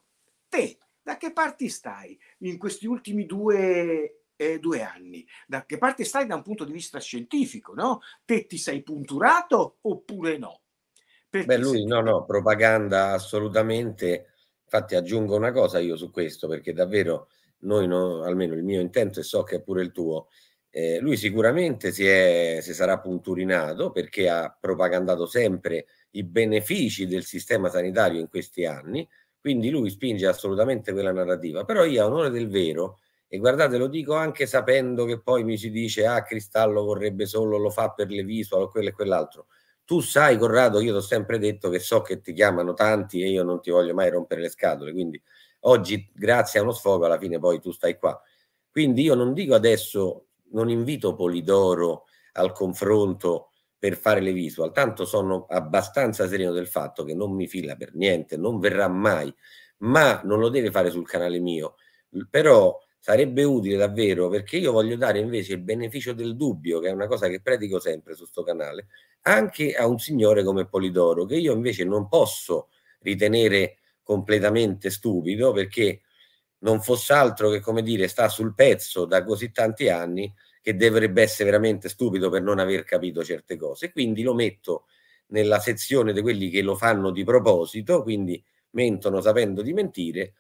Te da che parte stai in questi ultimi due eh, due anni. Da che parte stai da un punto di vista scientifico, no? Te ti sei punturato oppure no? Perché Beh, lui sei... no, no, propaganda assolutamente. Infatti aggiungo una cosa io su questo, perché davvero noi, no, almeno il mio intento e so che è pure il tuo, eh, lui sicuramente si, è, si sarà punturinato perché ha propagandato sempre i benefici del sistema sanitario in questi anni, quindi lui spinge assolutamente quella narrativa, però io a onore del vero, e guardate lo dico anche sapendo che poi mi si dice ah Cristallo vorrebbe solo, lo fa per le visual, quello e quell'altro. Tu sai Corrado, io ti ho sempre detto che so che ti chiamano tanti e io non ti voglio mai rompere le scatole, quindi oggi grazie a uno sfogo alla fine poi tu stai qua. Quindi io non dico adesso, non invito Polidoro al confronto per fare le visual, tanto sono abbastanza sereno del fatto che non mi fila per niente, non verrà mai, ma non lo deve fare sul canale mio, però sarebbe utile davvero perché io voglio dare invece il beneficio del dubbio, che è una cosa che predico sempre su sto canale, anche a un signore come Polidoro, che io invece non posso ritenere completamente stupido perché non fosse altro che, come dire, sta sul pezzo da così tanti anni che dovrebbe essere veramente stupido per non aver capito certe cose. Quindi lo metto nella sezione di quelli che lo fanno di proposito, quindi mentono sapendo di mentire,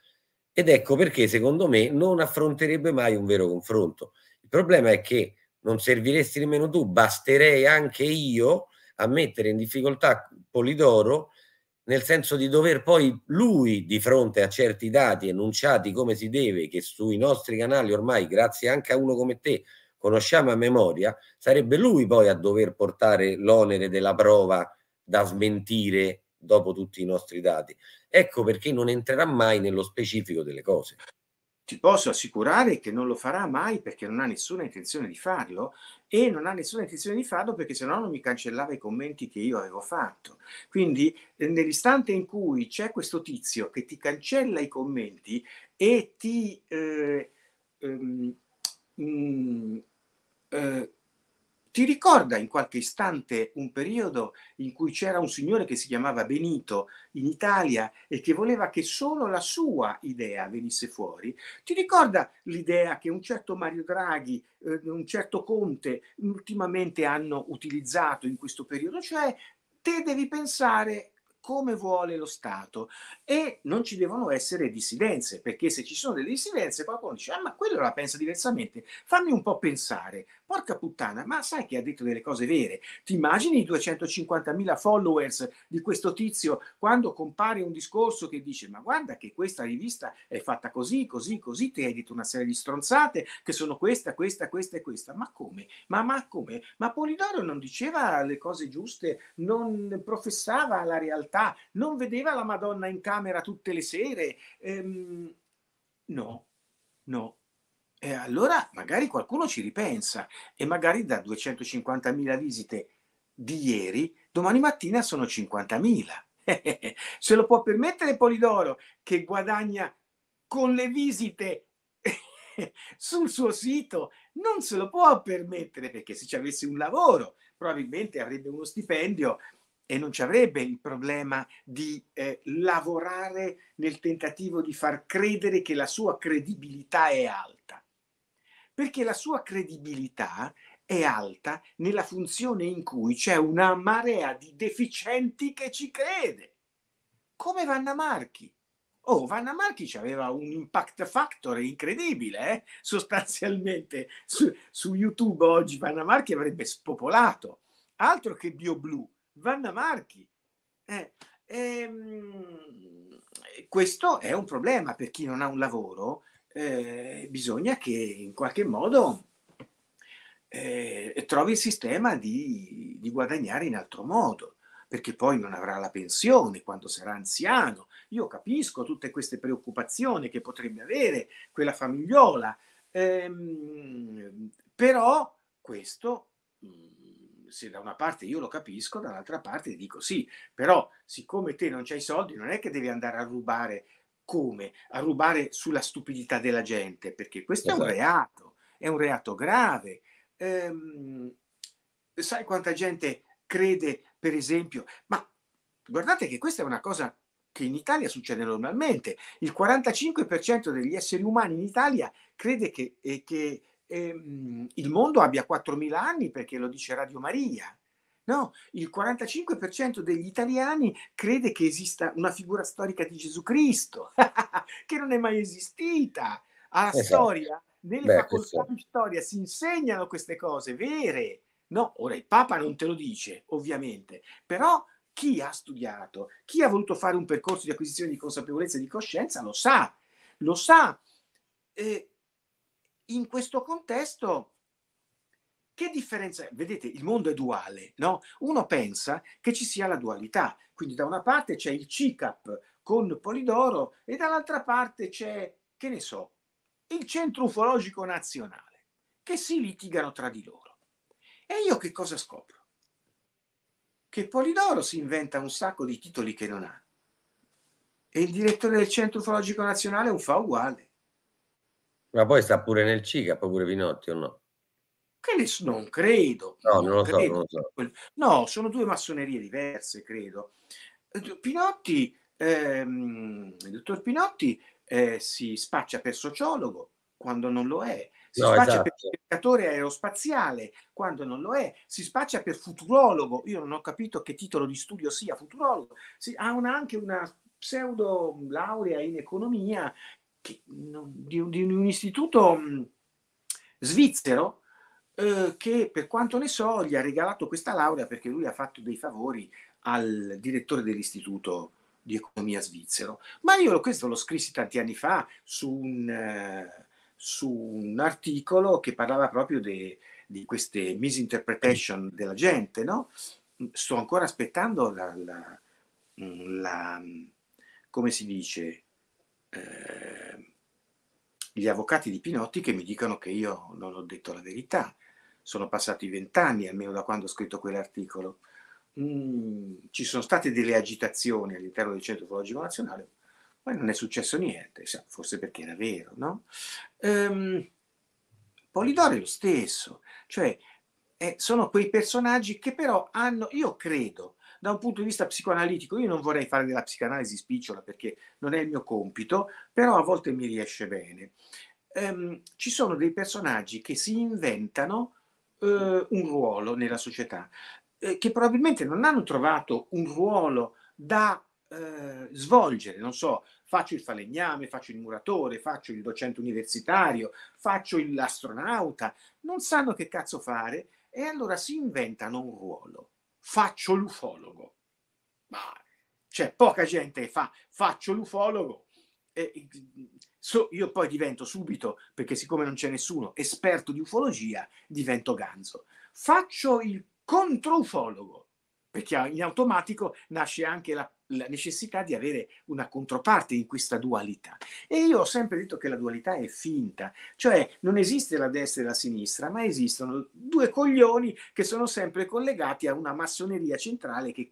ed ecco perché secondo me non affronterebbe mai un vero confronto. Il problema è che non serviresti nemmeno tu, basterei anche io a mettere in difficoltà Polidoro nel senso di dover poi lui di fronte a certi dati enunciati come si deve, che sui nostri canali ormai, grazie anche a uno come te, conosciamo a memoria, sarebbe lui poi a dover portare l'onere della prova da smentire dopo tutti i nostri dati. Ecco perché non entrerà mai nello specifico delle cose. Ti posso assicurare che non lo farà mai perché non ha nessuna intenzione di farlo e non ha nessuna intenzione di farlo perché sennò non mi cancellava i commenti che io avevo fatto. Quindi eh, nell'istante in cui c'è questo tizio che ti cancella i commenti e ti eh, ehm, mm, eh, ti ricorda in qualche istante un periodo in cui c'era un signore che si chiamava Benito in Italia e che voleva che solo la sua idea venisse fuori? Ti ricorda l'idea che un certo Mario Draghi, eh, un certo Conte ultimamente hanno utilizzato in questo periodo? Cioè, te devi pensare come vuole lo Stato e non ci devono essere dissidenze, perché se ci sono delle dissidenze qualcuno dice ah ma quello la pensa diversamente, fammi un po' pensare, porca puttana, ma sai che ha detto delle cose vere, ti immagini i 250.000 followers di questo tizio quando compare un discorso che dice ma guarda che questa rivista è fatta così, così, così, ti hai detto una serie di stronzate che sono questa, questa, questa e questa, ma come? Ma, ma come? Ma Polidoro non diceva le cose giuste, non professava la realtà libertà, non vedeva la Madonna in camera tutte le sere. Ehm, no, no. E allora magari qualcuno ci ripensa e magari da 250.000 visite di ieri, domani mattina sono 50.000. *laughs* Se lo può permettere Polidoro che guadagna con le visite *laughs* sul suo sito non se lo può permettere perché se ci avesse un lavoro probabilmente avrebbe uno stipendio e non ci avrebbe il problema di eh, lavorare nel tentativo di far credere che la sua credibilità è alta, perché la sua credibilità è alta nella funzione in cui c'è una marea di deficienti che ci crede, come Vanna Marchi. Oh, Vanna Marchi aveva un impact factor incredibile, eh? sostanzialmente su, su YouTube oggi Vanna Marchi avrebbe spopolato, altro che BioBlue Vanna Marchi. Eh, ehm, questo è un problema per chi non ha un lavoro. Eh, bisogna che in qualche modo eh, trovi il sistema di, di guadagnare in altro modo perché poi non avrà la pensione quando sarà anziano. Io capisco tutte queste preoccupazioni che potrebbe avere quella famigliola, ehm, però questo se da una parte io lo capisco, dall'altra parte dico sì, però siccome te non c'hai soldi non è che devi andare a rubare come? A rubare sulla stupidità della gente, perché questo esatto. è un esatto. reato, è un reato grave. Ehm, sai quanta gente crede, per esempio, ma guardate che questa è una cosa che in Italia succede normalmente. Il 45% degli esseri umani in Italia crede che, che Ehm, il mondo abbia 4.000 anni perché lo dice Radio Maria. No, il 45% degli italiani crede che esista una figura storica di Gesù Cristo, *laughs* che non è mai esistita. Alla esatto. storia, nelle Beh, facoltà di storia si insegnano queste cose vere. No, ora il Papa non te lo dice, ovviamente, però chi ha studiato, chi ha voluto fare un percorso di acquisizione di consapevolezza e di coscienza lo sa, lo sa. Eh, in questo contesto che differenza? Vedete, il mondo è duale, no? Uno pensa che ci sia la dualità, quindi da una parte c'è il CICAP con Polidoro e dall'altra parte c'è, che ne so, il Centro Ufologico Nazionale, che si litigano tra di loro. E io che cosa scopro? Che Polidoro si inventa un sacco di titoli che non ha e il direttore del Centro Ufologico Nazionale un fa uguale. Ma poi sta pure nel CICA, poi pure Pinotti o no? Che non credo. No, non, non lo credo. non lo so. No, sono due massonerie diverse, credo. Eh, Pinotti, ehm, il dottor Pinotti eh, si spaccia per sociologo quando non lo è, si no, spaccia esatto. per ricercatore aerospaziale quando non lo è, si spaccia per futurologo, io non ho capito che titolo di studio sia futurologo, si, ha una, anche una pseudo laurea in economia che, di, di, un istituto mm, svizzero eh, che per quanto ne so gli ha regalato questa laurea perché lui ha fatto dei favori al direttore dell'istituto di economia svizzero. Ma io questo lo scrissi tanti anni fa su un, eh, su un articolo che parlava proprio de, di queste misinterpretation della gente, no? Sto ancora aspettando la, la, la mm, come si dice, Ehm, gli avvocati di Pinotti che mi dicono che io non ho detto la verità. Sono passati vent'anni almeno da quando ho scritto quell'articolo. Mm, ci sono state delle agitazioni all'interno del Centro Ecologico Nazionale, ma non è successo niente, forse perché era vero, no? Ehm, Polidoro è lo stesso, cioè eh, sono quei personaggi che però hanno, io credo, da un punto di vista psicoanalitico, io non vorrei fare della psicanalisi spicciola perché non è il mio compito, però a volte mi riesce bene. Ehm, ci sono dei personaggi che si inventano eh, un ruolo nella società, eh, che probabilmente non hanno trovato un ruolo da eh, svolgere, non so, faccio il falegname, faccio il muratore, faccio il docente universitario, faccio l'astronauta, non sanno che cazzo fare e allora si inventano un ruolo faccio l'ufologo. Ma c'è cioè, poca gente che fa faccio l'ufologo e so, io poi divento subito, perché siccome non c'è nessuno, esperto di ufologia, divento ganzo. Faccio il controufologo, perché in automatico nasce anche la la necessità di avere una controparte in questa dualità. E io ho sempre detto che la dualità è finta, cioè non esiste la destra e la sinistra, ma esistono due coglioni che sono sempre collegati a una massoneria centrale che eh,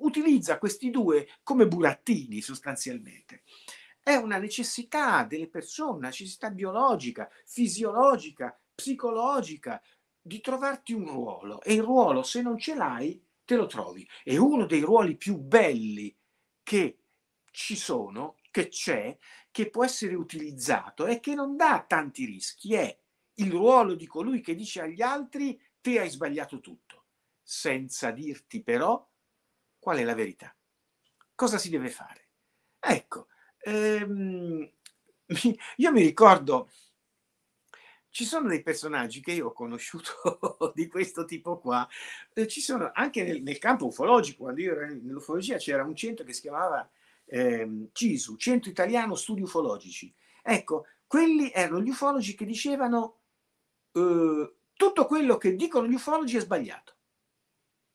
utilizza questi due come burattini sostanzialmente. È una necessità delle persone, una necessità biologica, fisiologica, psicologica, di trovarti un ruolo. E il ruolo, se non ce l'hai, te lo trovi. È uno dei ruoli più belli che ci sono, che c'è, che può essere utilizzato e che non dà tanti rischi. È il ruolo di colui che dice agli altri te hai sbagliato tutto, senza dirti però qual è la verità. Cosa si deve fare? Ecco, ehm, *laughs* io mi ricordo ci sono dei personaggi che io ho conosciuto *laughs* di questo tipo qua, eh, ci sono anche nel, nel campo ufologico, quando io ero nell'ufologia c'era un centro che si chiamava eh, CISU, Centro Italiano Studi Ufologici. Ecco, quelli erano gli ufologi che dicevano eh, tutto quello che dicono gli ufologi è sbagliato.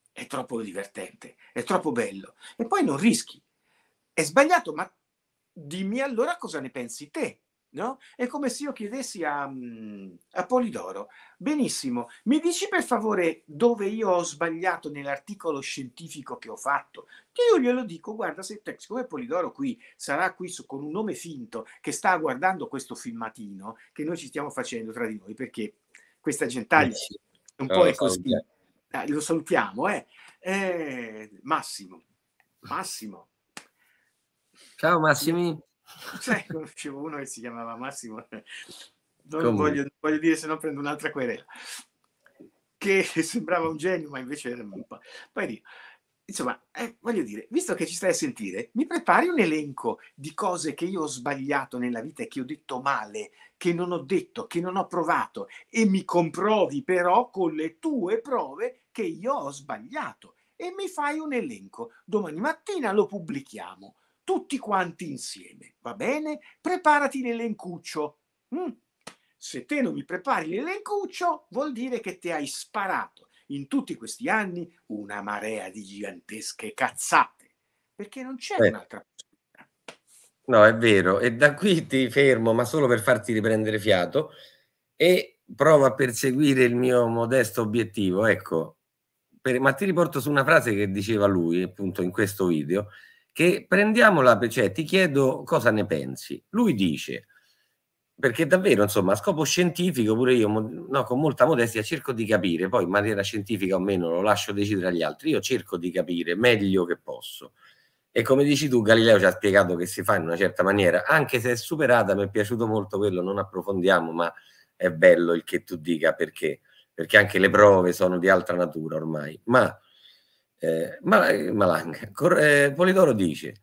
È troppo divertente, è troppo bello. E poi non rischi. È sbagliato, ma dimmi allora cosa ne pensi te. No? È come se io chiedessi a, mm, a, Polidoro, benissimo, mi dici per favore dove io ho sbagliato nell'articolo scientifico che ho fatto? Che io glielo dico, guarda, se, siccome Polidoro qui sarà qui su, con un nome finto che sta guardando questo filmatino che noi ci stiamo facendo tra di noi, perché questa gentaglia eh un eh, po' è così. Eh, lo salutiamo, eh. eh Massimo. Massimo. Ciao Massimi. *laughs* Sai, conoscevo uno che si chiamava Massimo, non voglio, voglio, dire se no prendo un'altra querela, che *laughs* sembrava un genio, ma invece era un po'. Poi dico, insomma, eh, voglio dire, visto che ci stai a sentire, mi prepari un elenco di cose che io ho sbagliato nella vita e che ho detto male, che non ho detto, che non ho provato, e mi comprovi però con le tue prove che io ho sbagliato. E mi fai un elenco. Domani mattina lo pubblichiamo tutti quanti insieme, va bene? Preparati l'elencuccio. Mm. Se te non mi prepari l'elencuccio, vuol dire che ti hai sparato in tutti questi anni una marea di gigantesche cazzate, perché non c'è eh. un'altra possibilità. No, è vero, e da qui ti fermo, ma solo per farti riprendere fiato e provo a perseguire il mio modesto obiettivo, ecco. Per, ma ti riporto su una frase che diceva lui, appunto, in questo video, che prendiamola, cioè ti chiedo cosa ne pensi. Lui dice, perché davvero, insomma, a scopo scientifico, pure io no, con molta modestia cerco di capire, poi in maniera scientifica o meno lo lascio decidere agli altri, io cerco di capire meglio che posso. E come dici tu, Galileo ci ha spiegato che si fa in una certa maniera, anche se è superata, mi è piaciuto molto quello, non approfondiamo, ma è bello il che tu dica perché, perché anche le prove sono di altra natura ormai. Ma eh, eh Malanga, eh, Polidoro dice,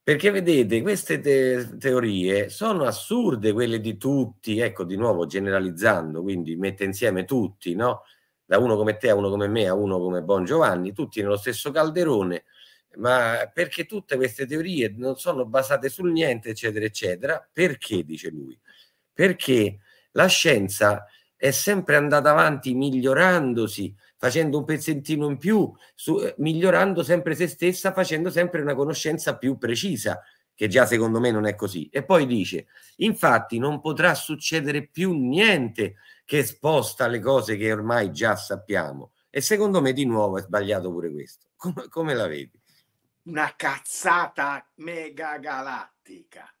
perché vedete, queste te teorie sono assurde, quelle di tutti, ecco di nuovo generalizzando, quindi mette insieme tutti, no? da uno come te a uno come me a uno come Bon Giovanni, tutti nello stesso calderone, ma perché tutte queste teorie non sono basate sul niente, eccetera, eccetera? Perché, dice lui? Perché la scienza è sempre andata avanti migliorandosi, facendo un pezzettino in più, su, eh, migliorando sempre se stessa, facendo sempre una conoscenza più precisa, che già secondo me non è così. E poi dice, infatti non potrà succedere più niente che sposta le cose che ormai già sappiamo. E secondo me di nuovo è sbagliato pure questo. *laughs* come, come la vedi? Una cazzata mega galattica.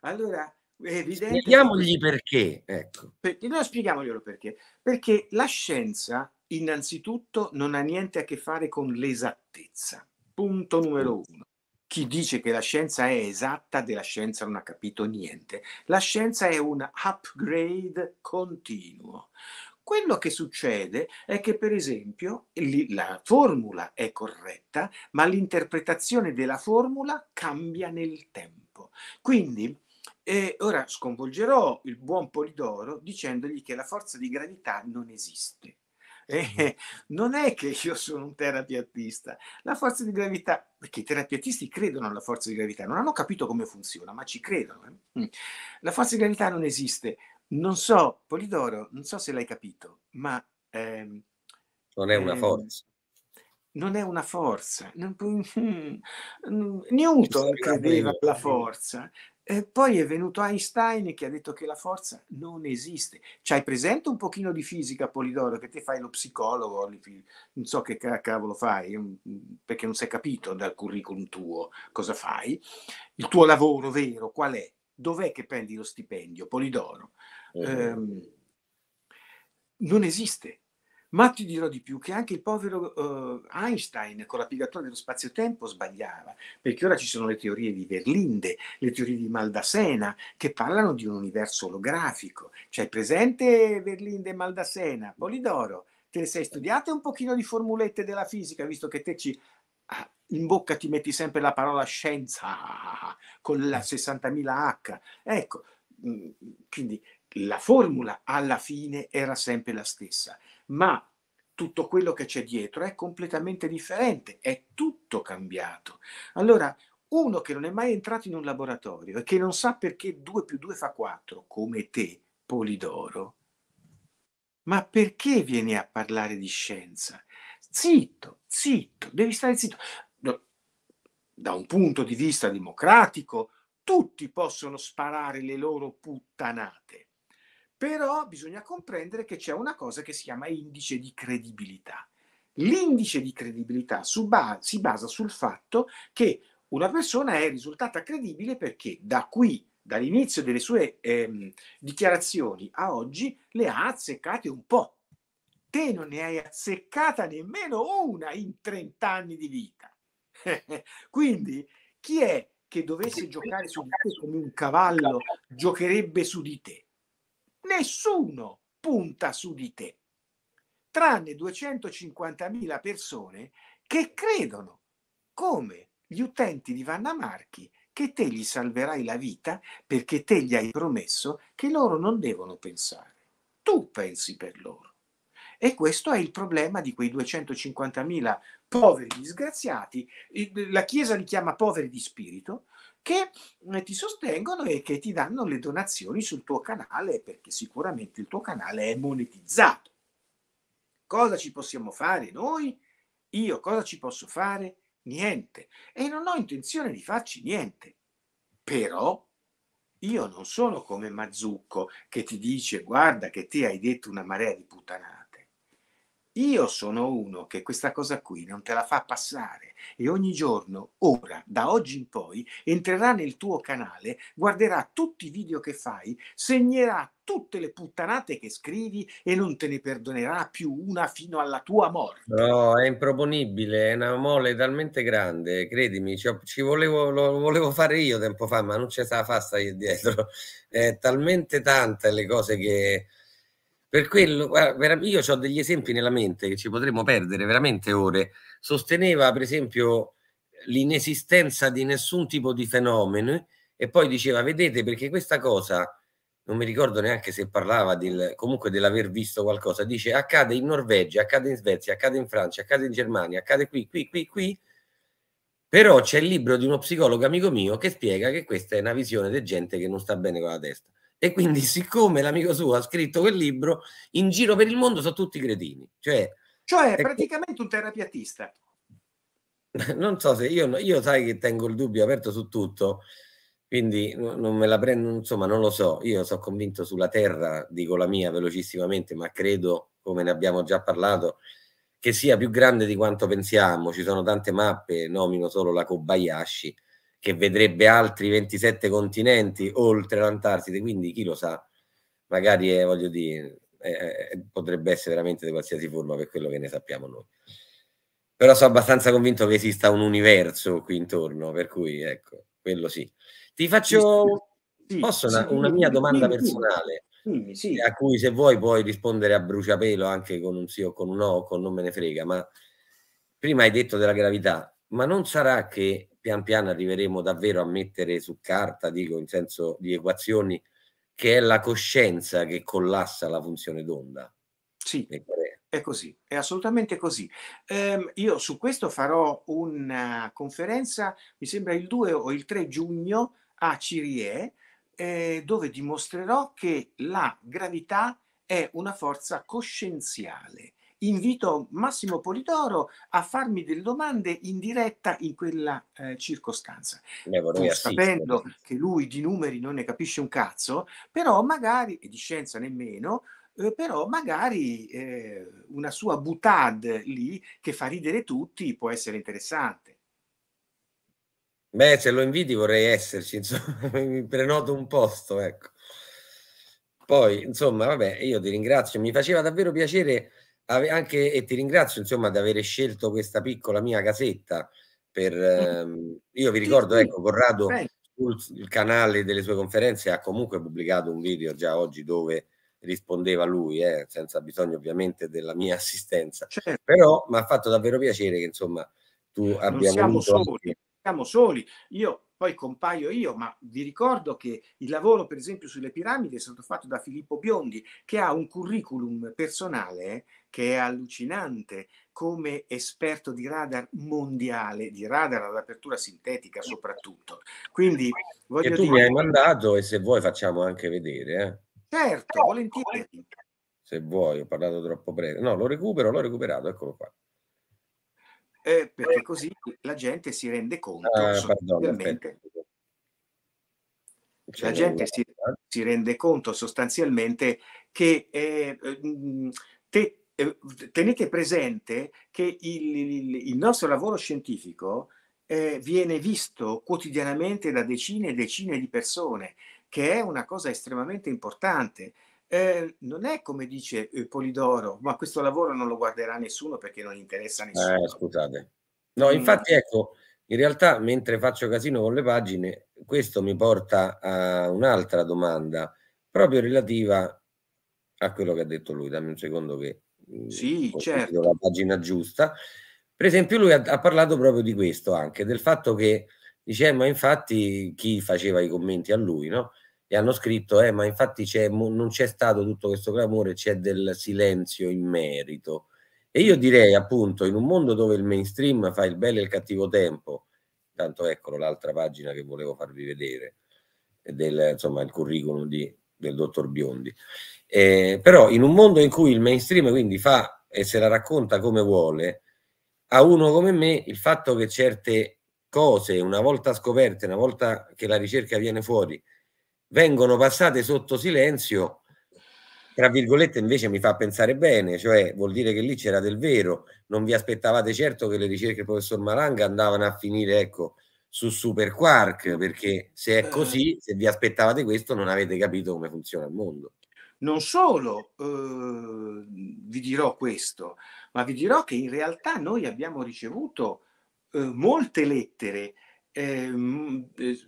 Allora, evidentemente... Spieghiamogli perché, ecco. Perché, no, spieghiamoglielo perché. Perché la scienza innanzitutto non ha niente a che fare con l'esattezza. Punto numero mm. uno. Chi dice che la scienza è esatta della scienza non ha capito niente. La scienza è un upgrade continuo. Quello che succede è che, per esempio, la formula è corretta, ma l'interpretazione della formula cambia nel tempo. Quindi, e eh, ora sconvolgerò il buon Polidoro dicendogli che la forza di gravità non esiste. Eh, non è che io sono un terapeutista. La forza di gravità, perché i terapeutisti credono alla forza di gravità, non hanno capito come funziona, ma ci credono. Eh. Mm. La forza di gravità non esiste. Non so, Polidoro, non so se l'hai capito, ma... Ehm, non è una ehm, forza. Non è una forza. *laughs* Mm, mm, Newton credeva alla forza. E poi è venuto Einstein che ha detto che la forza non esiste. C'hai presente un pochino di fisica, Polidoro, che te fai lo psicologo, non so che cavolo fai, perché non sei capito dal curriculum tuo cosa fai. Il tuo lavoro vero qual è? Dov'è che prendi lo stipendio, Polidoro? Eh. Ehm, non esiste. Ma ti dirò di più che anche il povero uh, Einstein con la piegatura dello spazio-tempo sbagliava, perché ora ci sono le teorie di Verlinde, le teorie di Maldasena, che parlano di un universo olografico. C'è presente Verlinde e Maldasena, Polidoro, te le sei studiate un pochino di formulette della fisica, visto che te ci ah, in bocca ti metti sempre la parola scienza con la 60.000 H. Ecco, mm, quindi la formula alla fine era sempre la stessa ma tutto quello che c'è dietro è completamente differente, è tutto cambiato. Allora, uno che non è mai entrato in un laboratorio e che non sa perché 2 più 2 fa 4, come te, Polidoro, ma perché vieni a parlare di scienza? Zitto, zitto, devi stare zitto. Da un punto di vista democratico, tutti possono sparare le loro puttanate però bisogna comprendere che c'è una cosa che si chiama indice di credibilità. L'indice di credibilità ba- si basa sul fatto che una persona è risultata credibile perché da qui, dall'inizio delle sue ehm, dichiarazioni a oggi, le ha azzeccate un po'. Te non ne hai azzeccata nemmeno una in 30 anni di vita. *laughs* Quindi chi è che dovesse giocare su di te come un cavallo, giocherebbe su di te? nessuno punta su di te, tranne 250.000 persone che credono, come gli utenti di Vanna Marchi, che te gli salverai la vita perché te gli hai promesso che loro non devono pensare. Tu pensi per loro. E questo è il problema di quei 250.000 poveri disgraziati. La Chiesa li chiama poveri di spirito, che eh, ti sostengono e che ti danno le donazioni sul tuo canale perché sicuramente il tuo canale è monetizzato. Cosa ci possiamo fare noi? Io cosa ci posso fare? Niente. E non ho intenzione di farci niente. Però io non sono come Mazzucco che ti dice guarda che ti hai detto una marea di puttanate io sono uno che questa cosa qui non te la fa passare e ogni giorno, ora, da oggi in poi, entrerà nel tuo canale, guarderà tutti i video che fai, segnerà tutte le puttanate che scrivi e non te ne perdonerà più una fino alla tua morte. No, è improponibile, è una mole talmente grande, credimi, cioè, ci volevo, lo volevo fare io tempo fa, ma non c'è stata fasta io dietro. È talmente tante le cose che per quello, io ho degli esempi nella mente che ci potremmo perdere veramente ore. Sosteneva, per esempio, l'inesistenza di nessun tipo di fenomeno e poi diceva, vedete, perché questa cosa, non mi ricordo neanche se parlava del, comunque dell'aver visto qualcosa, dice accade in Norvegia, accade in Svezia, accade in Francia, accade in Germania, accade qui, qui, qui, qui. Però c'è il libro di uno psicologo amico mio che spiega che questa è una visione di gente che non sta bene con la testa. E quindi, siccome l'amico suo ha scritto quel libro, in giro per il mondo sono tutti cretini. Cioè, cioè è praticamente che... un terapeutista. *laughs* Non so se io, io sai che tengo il dubbio aperto su tutto, quindi non me la prendo, insomma, non lo so. Io sono convinto sulla terra, dico la mia velocissimamente, ma credo, come ne abbiamo già parlato, che sia più grande di quanto pensiamo. Ci sono tante mappe, nomino solo la Kobayashi che vedrebbe altri 27 continenti oltre l'Antartide, quindi chi lo sa, magari è, eh, voglio dire, è, eh, eh, potrebbe essere veramente di qualsiasi forma per quello che ne sappiamo noi. Però sono abbastanza convinto che esista un universo qui intorno, per cui ecco, quello sì. Ti faccio sì, posso sì, una, una, mia domanda sì, personale, a cui se vuoi puoi rispondere a bruciapelo anche con un sì o con un no, con non me ne frega, ma prima hai detto della gravità, ma non sarà che pian piano arriveremo davvero a mettere su carta, dico in senso di equazioni, che è la coscienza che collassa la funzione d'onda. Sì, è così, è assolutamente così. Eh, io su questo farò una conferenza, mi sembra il 2 o il 3 giugno a Cirie, eh, dove dimostrerò che la gravità è una forza coscienziale invito Massimo Polidoro a farmi delle domande in diretta in quella eh, circostanza. Pur sapendo che lui di numeri non ne capisce un cazzo, però magari, e di scienza nemmeno, eh, però magari eh, una sua butade lì che fa ridere tutti può essere interessante. Beh, se lo inviti vorrei esserci, insomma, *laughs* mi prenoto un posto, ecco. Poi, insomma, vabbè, io ti ringrazio, mi faceva davvero piacere anche, e ti ringrazio insomma di avere scelto questa piccola mia casetta per, ehm, io vi ricordo, ecco, Corrado sul canale delle sue conferenze ha comunque pubblicato un video già oggi dove rispondeva lui, eh, senza bisogno ovviamente della mia *laughs* assistenza. Certo. Però mi ha fatto davvero piacere che insomma tu abbia non siamo soli, siamo soli. Io poi compaio io, ma vi ricordo che il lavoro per esempio sulle piramidi è stato fatto da Filippo Biondi, che ha un curriculum personale eh, che è allucinante come esperto di radar mondiale, di radar ad apertura sintetica soprattutto. Quindi voglio che tu dire... mi hai mandato e se vuoi facciamo anche vedere. Eh. Certo, volentieri. Se vuoi, ho parlato troppo breve. No, lo recupero, l'ho recuperato, eccolo qua. Eh, perché così la gente si rende conto. Ah, pardon, la gente si, eh? si, rende conto sostanzialmente che eh, te, tenete presente che il, il, il nostro lavoro scientifico eh, viene visto quotidianamente da decine e decine di persone, che è una cosa estremamente importante. Eh, non è come dice eh, Polidoro, ma questo lavoro non lo guarderà nessuno perché non interessa a eh, nessuno. Eh, scusate. No, mm. infatti ecco, in realtà mentre faccio casino con le pagine, questo mi porta a un'altra domanda, proprio relativa a quello che ha detto lui. Dammi un secondo che Mm, sì, certo. la pagina giusta. Per esempio lui ha, ha, parlato proprio di questo anche, del fatto che dice, eh, ma infatti chi faceva i commenti a lui, no? E hanno scritto, eh, ma infatti c'è, mo, non c'è stato tutto questo clamore, c'è del silenzio in merito. E io direi appunto, in un mondo dove il mainstream fa il bello e il cattivo tempo, tanto eccolo l'altra pagina che volevo farvi vedere, del, insomma il curriculum di del dottor Biondi. Eh, però in un mondo in cui il mainstream quindi fa e se la racconta come vuole, a uno come me il fatto che certe cose, una volta scoperte, una volta che la ricerca viene fuori, vengono passate sotto silenzio, tra virgolette invece mi fa pensare bene, cioè vuol dire che lì c'era del vero, non vi aspettavate certo che le ricerche del professor Malanga andavano a finire, ecco, su Super Quark, perché se è eh. così, se vi aspettavate questo, non avete capito come funziona il mondo. Non solo eh, vi dirò questo, ma vi dirò che in realtà noi abbiamo ricevuto eh, molte lettere ehm, eh,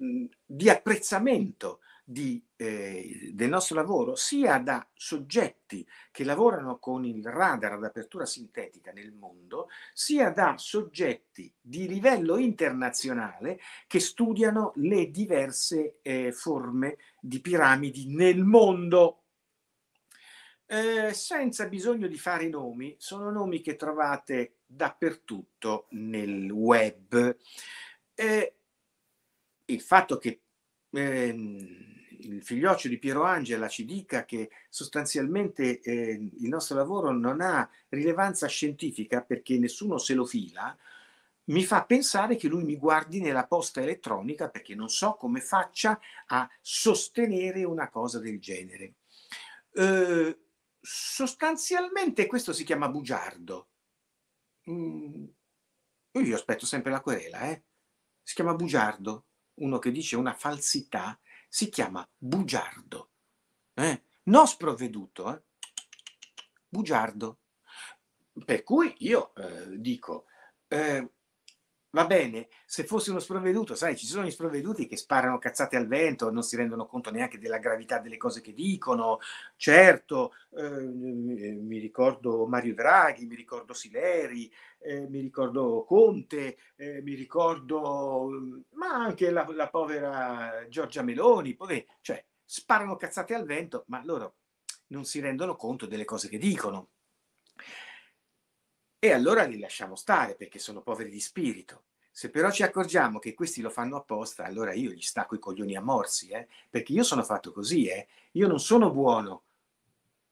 di apprezzamento di, eh, del nostro lavoro sia da soggetti che lavorano con il radar ad apertura sintetica nel mondo, sia da soggetti di livello internazionale che studiano le diverse eh, forme di piramidi nel mondo. Eh, senza bisogno di fare nomi, sono nomi che trovate dappertutto nel web. Eh, il fatto che ehm, il figlioccio di Piero Angela ci dica che sostanzialmente eh, il nostro lavoro non ha rilevanza scientifica perché nessuno se lo fila, mi fa pensare che lui mi guardi nella posta elettronica perché non so come faccia a sostenere una cosa del genere. Eh, sostanzialmente questo si chiama bugiardo. Mm, io aspetto sempre la querela, eh? Si chiama bugiardo, uno che dice una falsità si chiama bugiardo. Eh? Non sprovveduto, eh? bugiardo. Per cui io eh, dico, eh, va bene, se fossi uno sprovveduto, sai, ci sono gli sprovveduti che sparano cazzate al vento, non si rendono conto neanche della gravità delle cose che dicono. Certo, eh, mi ricordo Mario Draghi, mi ricordo Sileri, eh, mi ricordo Conte, eh, mi ricordo, ma anche la, la povera Giorgia Meloni, poveri, cioè sparano cazzate al vento, ma loro non si rendono conto delle cose che dicono. E allora li lasciamo stare perché sono poveri di spirito. Se però ci accorgiamo che questi lo fanno apposta, allora io gli stacco i coglioni a morsi, eh? perché io sono fatto così, eh? io non sono buono,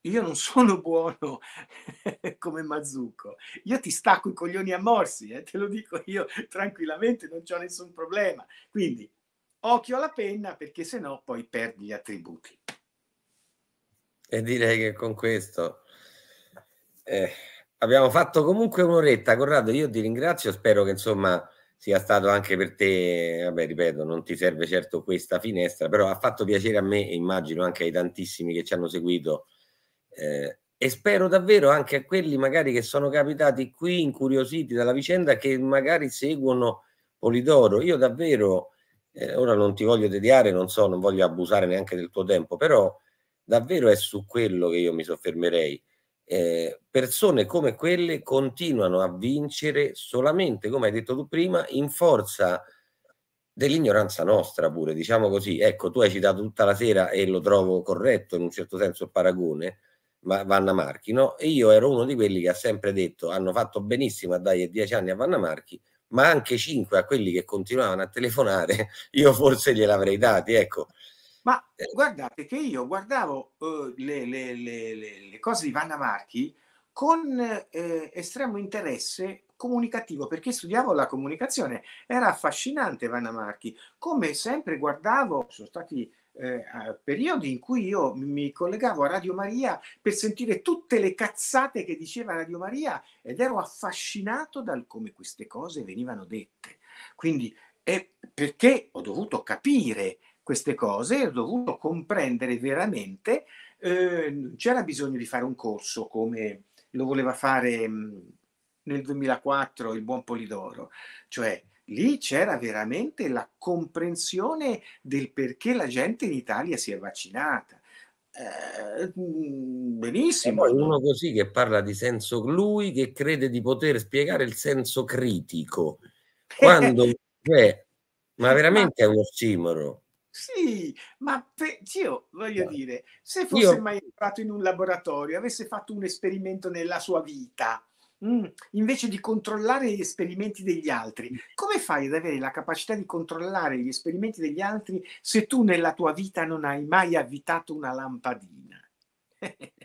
io non sono buono *laughs* come Mazzucco, io ti stacco i coglioni a morsi, eh? te lo dico io tranquillamente, non ho nessun problema. Quindi occhio alla penna perché se no poi perdi gli attributi. E direi che con questo... Eh abbiamo fatto comunque un'oretta. Corrado, io ti ringrazio, spero che insomma sia stato anche per te, vabbè ripeto, non ti serve certo questa finestra, però ha fatto piacere a me e immagino anche ai tantissimi che ci hanno seguito eh, e spero davvero anche a quelli magari che sono capitati qui incuriositi dalla vicenda che magari seguono Polidoro. Io davvero, eh, ora non ti voglio tediare, non so, non voglio abusare neanche del tuo tempo, però davvero è su quello che io mi soffermerei eh, persone come quelle continuano a vincere solamente, come hai detto tu prima, in forza dell'ignoranza nostra pure, diciamo così. Ecco, tu hai citato tutta la sera e lo trovo corretto in un certo senso il paragone, ma Vanna Marchi, no? E io ero uno di quelli che ha sempre detto hanno fatto benissimo a dare dieci anni a Vanna Marchi, ma anche cinque a quelli che continuavano a telefonare, *laughs* io forse gliel'avrei dati, ecco. Ma eh, guardate che io guardavo eh, le, le, le, le, cose di Vanna Marchi con eh, estremo interesse comunicativo perché studiavo la comunicazione. Era affascinante Vanna Marchi. Come sempre guardavo, sono stati eh, periodi in cui io mi collegavo a Radio Maria per sentire tutte le cazzate che diceva Radio Maria ed ero affascinato dal come queste cose venivano dette. Quindi, è eh, perché ho dovuto capire queste cose, ho dovuto comprendere veramente, eh, c'era bisogno di fare un corso come lo voleva fare mm, nel 2004 il buon Polidoro, cioè lì c'era veramente la comprensione del perché la gente in Italia si è vaccinata. Eh, mm, benissimo. benissimo. uno così che parla di senso lui che crede di poter spiegare il senso critico *laughs* quando c'è, cioè, ma veramente è uno ossimoro. Sì, ma per, io voglio dire, se fosse io... mai entrato in un laboratorio, avesse fatto un esperimento nella sua vita, mh, mm, invece di controllare gli esperimenti degli altri, come fai ad avere la capacità di controllare gli esperimenti degli altri se tu nella tua vita non hai mai avvitato una lampadina? *laughs*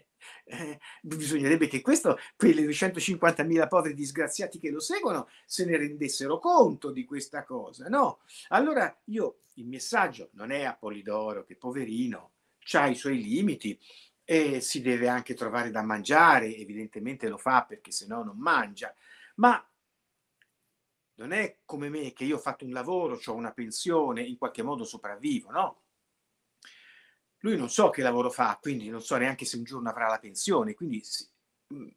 eh, bisognerebbe che questo, quelle 250.000 poveri disgraziati che lo seguono, se ne rendessero conto di questa cosa, no? Allora io, il messaggio non è a Polidoro che poverino, ha i suoi limiti e si deve anche trovare da mangiare, evidentemente lo fa perché se no non mangia, ma non è come me che io ho fatto un lavoro, ho una pensione, in qualche modo sopravvivo, no? lui non so che lavoro fa, quindi non so neanche se un giorno avrà la pensione, quindi si, mm,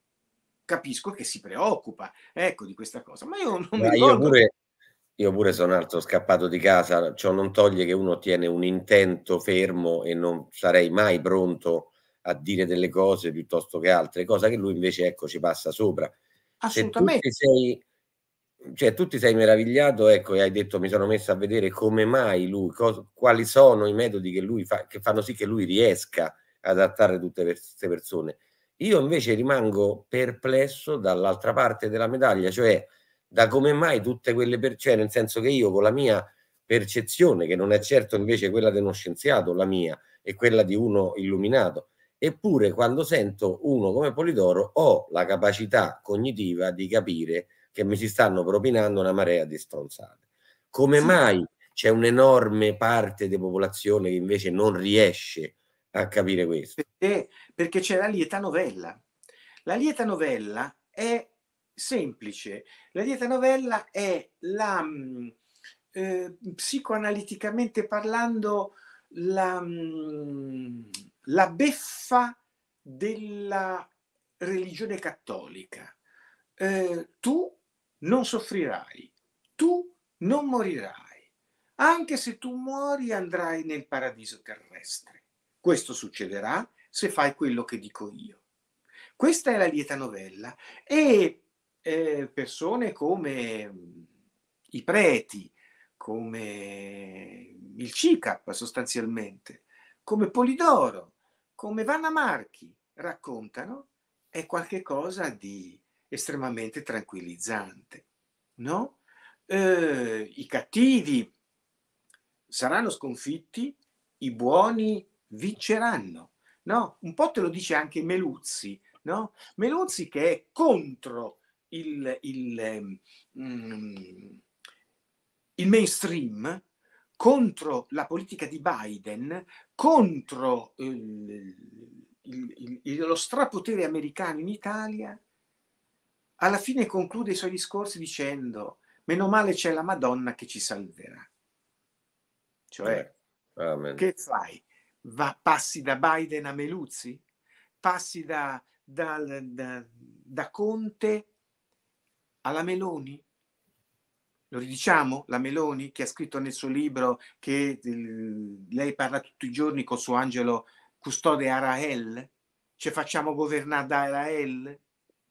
capisco che si preoccupa, ecco, di questa cosa. Ma io non Ma mi ricordo... Io pure, io pure sono alto, scappato di casa, ciò non toglie che uno tiene un intento fermo e non sarei mai pronto a dire delle cose piuttosto che altre, cosa che lui invece, ecco, ci passa sopra. Assolutamente. Se tu sei cioè, tu ti sei meravigliato, ecco, e hai detto mi sono messo a vedere come mai lui, cosa, quali sono i metodi che lui fa, che fanno sì che lui riesca ad adattare tutte queste persone. Io invece rimango perplesso dall'altra parte della medaglia, cioè da come mai tutte quelle persone, cioè, nel senso che io con la mia percezione, che non è certo invece quella di uno scienziato, la mia, e quella di uno illuminato, eppure quando sento uno come Polidoro ho la capacità cognitiva di capire che mi si stanno propinando una marea di stronzate. Come sì. mai c'è un'enorme parte di popolazione che invece non riesce a capire questo? Perché, perché c'è la lieta novella. La lieta novella è semplice. La lieta novella è la, mm, eh, psicoanaliticamente parlando, la, mm, la beffa della religione cattolica. Eh, tu non soffrirai, tu non morirai. Anche se tu muori andrai nel paradiso terrestre. Questo succederà se fai quello che dico io. Questa è la lieta novella e eh, persone come mm, i preti, come mm, il CICAP sostanzialmente, come Polidoro, come Vanna Marchi raccontano è qualcosa di estremamente tranquillizzante. No? Eh, I cattivi saranno sconfitti, i buoni vinceranno. No? Un po' te lo dice anche Meluzzi, no? Meluzzi che è contro il, il, ehm, mm, il mainstream, contro la politica di Biden, contro il, lo strapotere americano in Italia, alla fine conclude i suoi discorsi dicendo meno male c'è la Madonna che ci salverà. Cioè, eh, che fai? Va, passi da Biden a Meluzzi? Passi da, da, da, da Conte alla Meloni? Lo ridiciamo? La Meloni che ha scritto nel suo libro che eh, lei parla tutti i giorni con suo angelo custode Arael? Ci facciamo governare da Arael?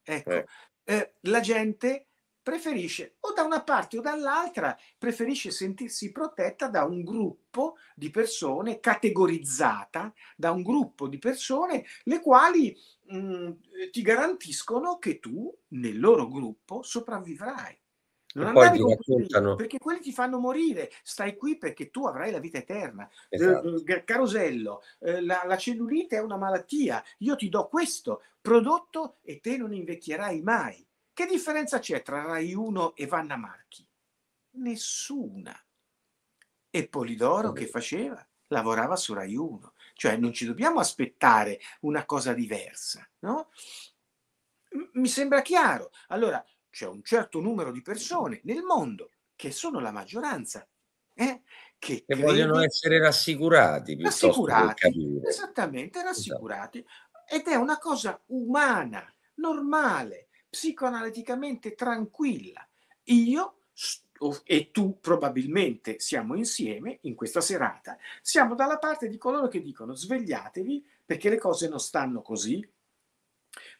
Ecco, eh eh, la gente preferisce o da una parte o dall'altra, preferisce sentirsi protetta da un gruppo di persone, categorizzata da un gruppo di persone, le quali mh, mm, ti garantiscono che tu nel loro gruppo sopravvivrai. Non poi ti raccontano. Perché quelli ti fanno morire, stai qui perché tu avrai la vita eterna. Eh, esatto. Eh, carosello, eh, la, la, cellulite è una malattia, io ti do questo prodotto e te non invecchierai mai. Che differenza c'è tra Rai 1 e Vanna Marchi? Nessuna. E Polidoro mm. che faceva? Lavorava su Rai 1. Cioè non ci dobbiamo aspettare una cosa diversa, no? mi sembra chiaro. Allora, c'è un certo numero di persone nel mondo che sono la maggioranza eh, che, che vogliono essere rassicurati rassicurati esattamente esatto. rassicurati ed è una cosa umana normale psicoanaliticamente tranquilla io e tu probabilmente siamo insieme in questa serata siamo dalla parte di coloro che dicono svegliatevi perché le cose non stanno così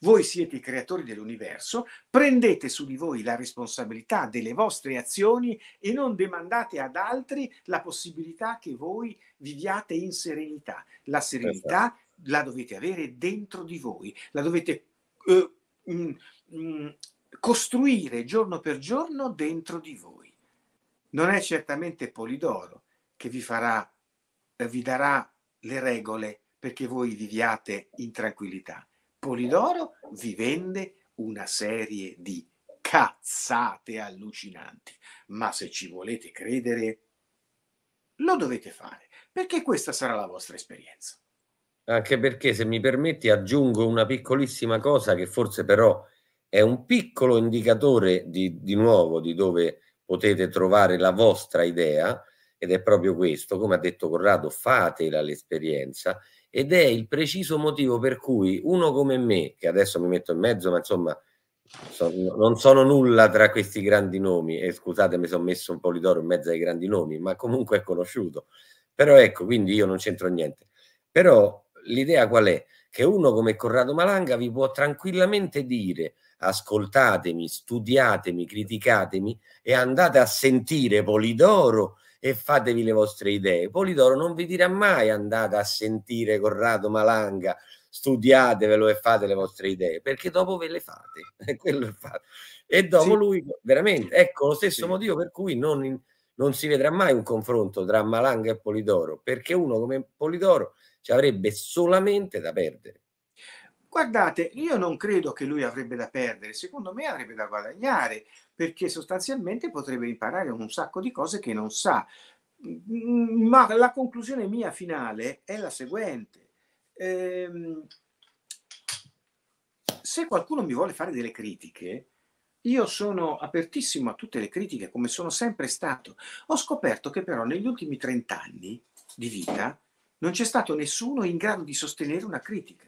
voi siete i creatori dell'universo, prendete su di voi la responsabilità delle vostre azioni e non demandate ad altri la possibilità che voi viviate in serenità. La serenità esatto. la dovete avere dentro di voi, la dovete eh, mh, mm, mh, mm, costruire giorno per giorno dentro di voi. Non è certamente Polidoro che vi farà, vi darà le regole perché voi viviate in tranquillità. Polidoro vi vende una serie di cazzate allucinanti, ma se ci volete credere, lo dovete fare, perché questa sarà la vostra esperienza. Anche perché, se mi permetti, aggiungo una piccolissima cosa che forse però è un piccolo indicatore di, di nuovo di dove potete trovare la vostra idea, ed è proprio questo, come ha detto Corrado, fatela l'esperienza ed è il preciso motivo per cui uno come me, che adesso mi metto in mezzo, ma insomma sono, non sono nulla tra questi grandi nomi, e scusate mi sono messo un polidoro in mezzo ai grandi nomi, ma comunque è conosciuto. Però ecco, quindi io non c'entro niente. Però l'idea qual è? Che uno come Corrado Malanga vi può tranquillamente dire ascoltatemi, studiatemi, criticatemi e andate a sentire Polidoro e fatevi le vostre idee. Polidoro non vi dirà mai andate a sentire Corrado Malanga, studiatevelo e fate le vostre idee, perché dopo ve le fate. *laughs* e dopo sì. lui, veramente, ecco lo stesso sì. motivo per cui non, non si vedrà mai un confronto tra Malanga e Polidoro, perché uno come Polidoro ci avrebbe solamente da perdere. Guardate, io non credo che lui avrebbe da perdere, secondo me avrebbe da guadagnare, perché sostanzialmente potrebbe imparare un sacco di cose che non sa. Mm, ma la conclusione mia finale è la seguente. Ehm, se qualcuno mi vuole fare delle critiche, io sono apertissimo a tutte le critiche, come sono sempre stato. Ho scoperto che però negli ultimi 30 anni di vita non c'è stato nessuno in grado di sostenere una critica.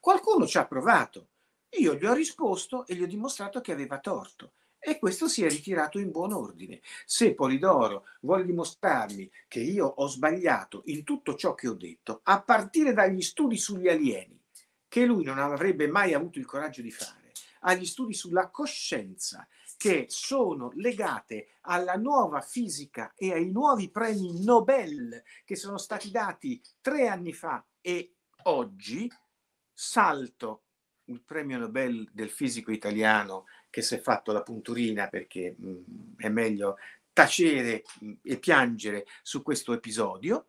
Qualcuno ci ha provato, io gli ho risposto e gli ho dimostrato che aveva torto e questo si è ritirato in buon ordine. Se Polidoro vuole dimostrarmi che io ho sbagliato in tutto ciò che ho detto, a partire dagli studi sugli alieni, che lui non avrebbe mai avuto il coraggio di fare, agli studi sulla coscienza, che sono legate alla nuova fisica e ai nuovi premi Nobel che sono stati dati tre anni fa e oggi, salto il premio Nobel del fisico italiano che si è fatto la punturina perché mh, mm, è meglio tacere mh, mm, e piangere su questo episodio.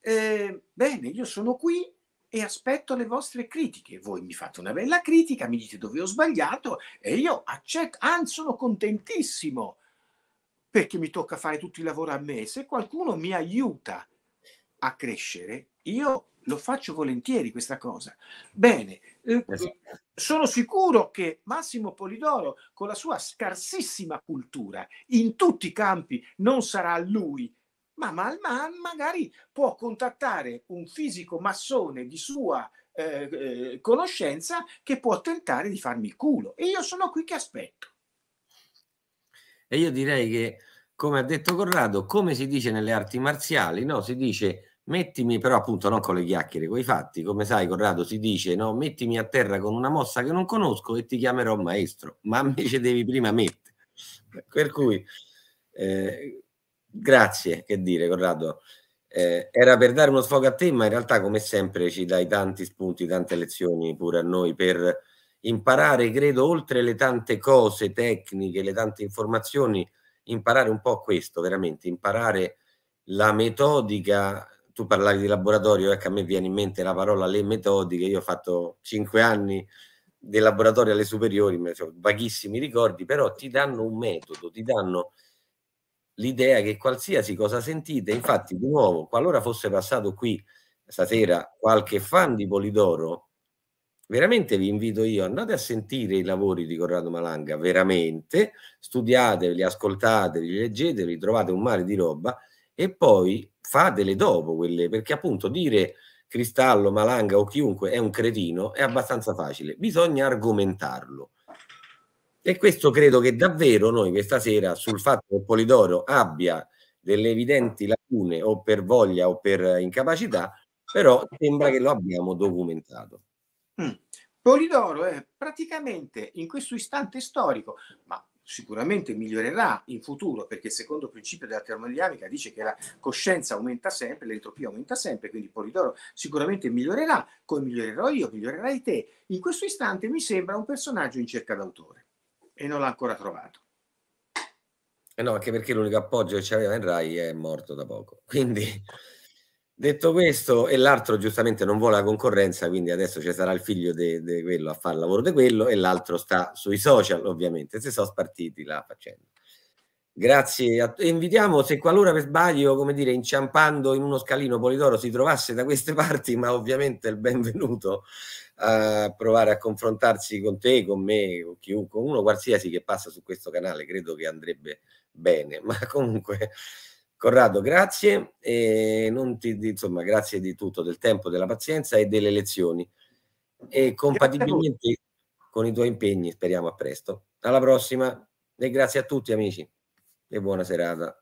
Eh, bene, io sono qui e aspetto le vostre critiche. Voi mi fate una bella critica, mi dite dove ho sbagliato e io accetto, anzi sono contentissimo perché mi tocca fare tutto il lavoro a me. Se qualcuno mi aiuta a crescere, io lo faccio volentieri questa cosa. Bene, eh, eh sono sicuro che Massimo Polidoro, con la sua scarsissima cultura, in tutti i campi non sarà lui, ma Malman magari può contattare un fisico massone di sua eh, eh, conoscenza che può tentare di farmi il culo. E io sono qui che aspetto. E io direi che, come ha detto Corrado, come si dice nelle arti marziali, no? si dice Mettimi però appunto non con le chiacchiere, con i fatti, come sai Corrado si dice, no, mettimi a terra con una mossa che non conosco e ti chiamerò maestro, ma *laughs* invece devi prima mettere. Per cui, eh, grazie, che dire Corrado, eh, era per dare uno sfogo a te, ma in realtà come sempre ci dai tanti spunti, tante lezioni pure a noi per imparare, credo, oltre le tante cose tecniche, le tante informazioni, imparare un po' questo, veramente, imparare la metodica tu parlavi di laboratorio, ecco a me viene in mente la parola le metodiche, io ho fatto cinque anni di laboratorio alle superiori, mi sono vaghissimi ricordi, però ti danno un metodo, ti danno l'idea che qualsiasi cosa sentite, infatti di nuovo, qualora fosse passato qui stasera qualche fan di Polidoro, veramente vi invito io, andate a sentire i lavori di Corrado Malanga, veramente, studiateveli, ascoltateli, leggeteli, trovate un mare di roba e poi fa delle dopo quelle, perché appunto dire Cristallo, Malanga o chiunque è un cretino è abbastanza facile, bisogna argomentarlo. E questo credo che davvero noi questa sera sul fatto che Polidoro abbia delle evidenti lacune o per voglia o per incapacità, però sembra che lo abbiamo documentato. Mm. Polidoro è praticamente in questo istante storico, ma sicuramente migliorerà in futuro, perché il secondo principio della termodinamica dice che la coscienza aumenta sempre, l'entropia aumenta sempre, quindi Polidoro sicuramente migliorerà, come migliorerò io, migliorerai te. In questo istante mi sembra un personaggio in cerca d'autore e non l'ha ancora trovato. Eh no, anche perché l'unico appoggio che c'aveva in Rai è morto da poco, quindi... Detto questo, e l'altro giustamente non vuole la concorrenza, quindi adesso ci sarà il figlio di quello a fare il lavoro di quello e l'altro sta sui social, ovviamente, se sono spartiti la faccenda. Grazie. A, invitiamo se qualora per sbaglio, come dire, inciampando in uno scalino Polidoro si trovasse da queste parti, ma ovviamente il benvenuto a eh, provare a confrontarsi con te, con me, con chiunque, uno qualsiasi che passa su questo canale, credo che andrebbe bene, ma comunque Corrado, grazie. E non ti, insomma, grazie di tutto, del tempo, della pazienza e delle lezioni. E compatibilmente con i tuoi impegni, speriamo a presto. Alla prossima e grazie a tutti amici e buona serata.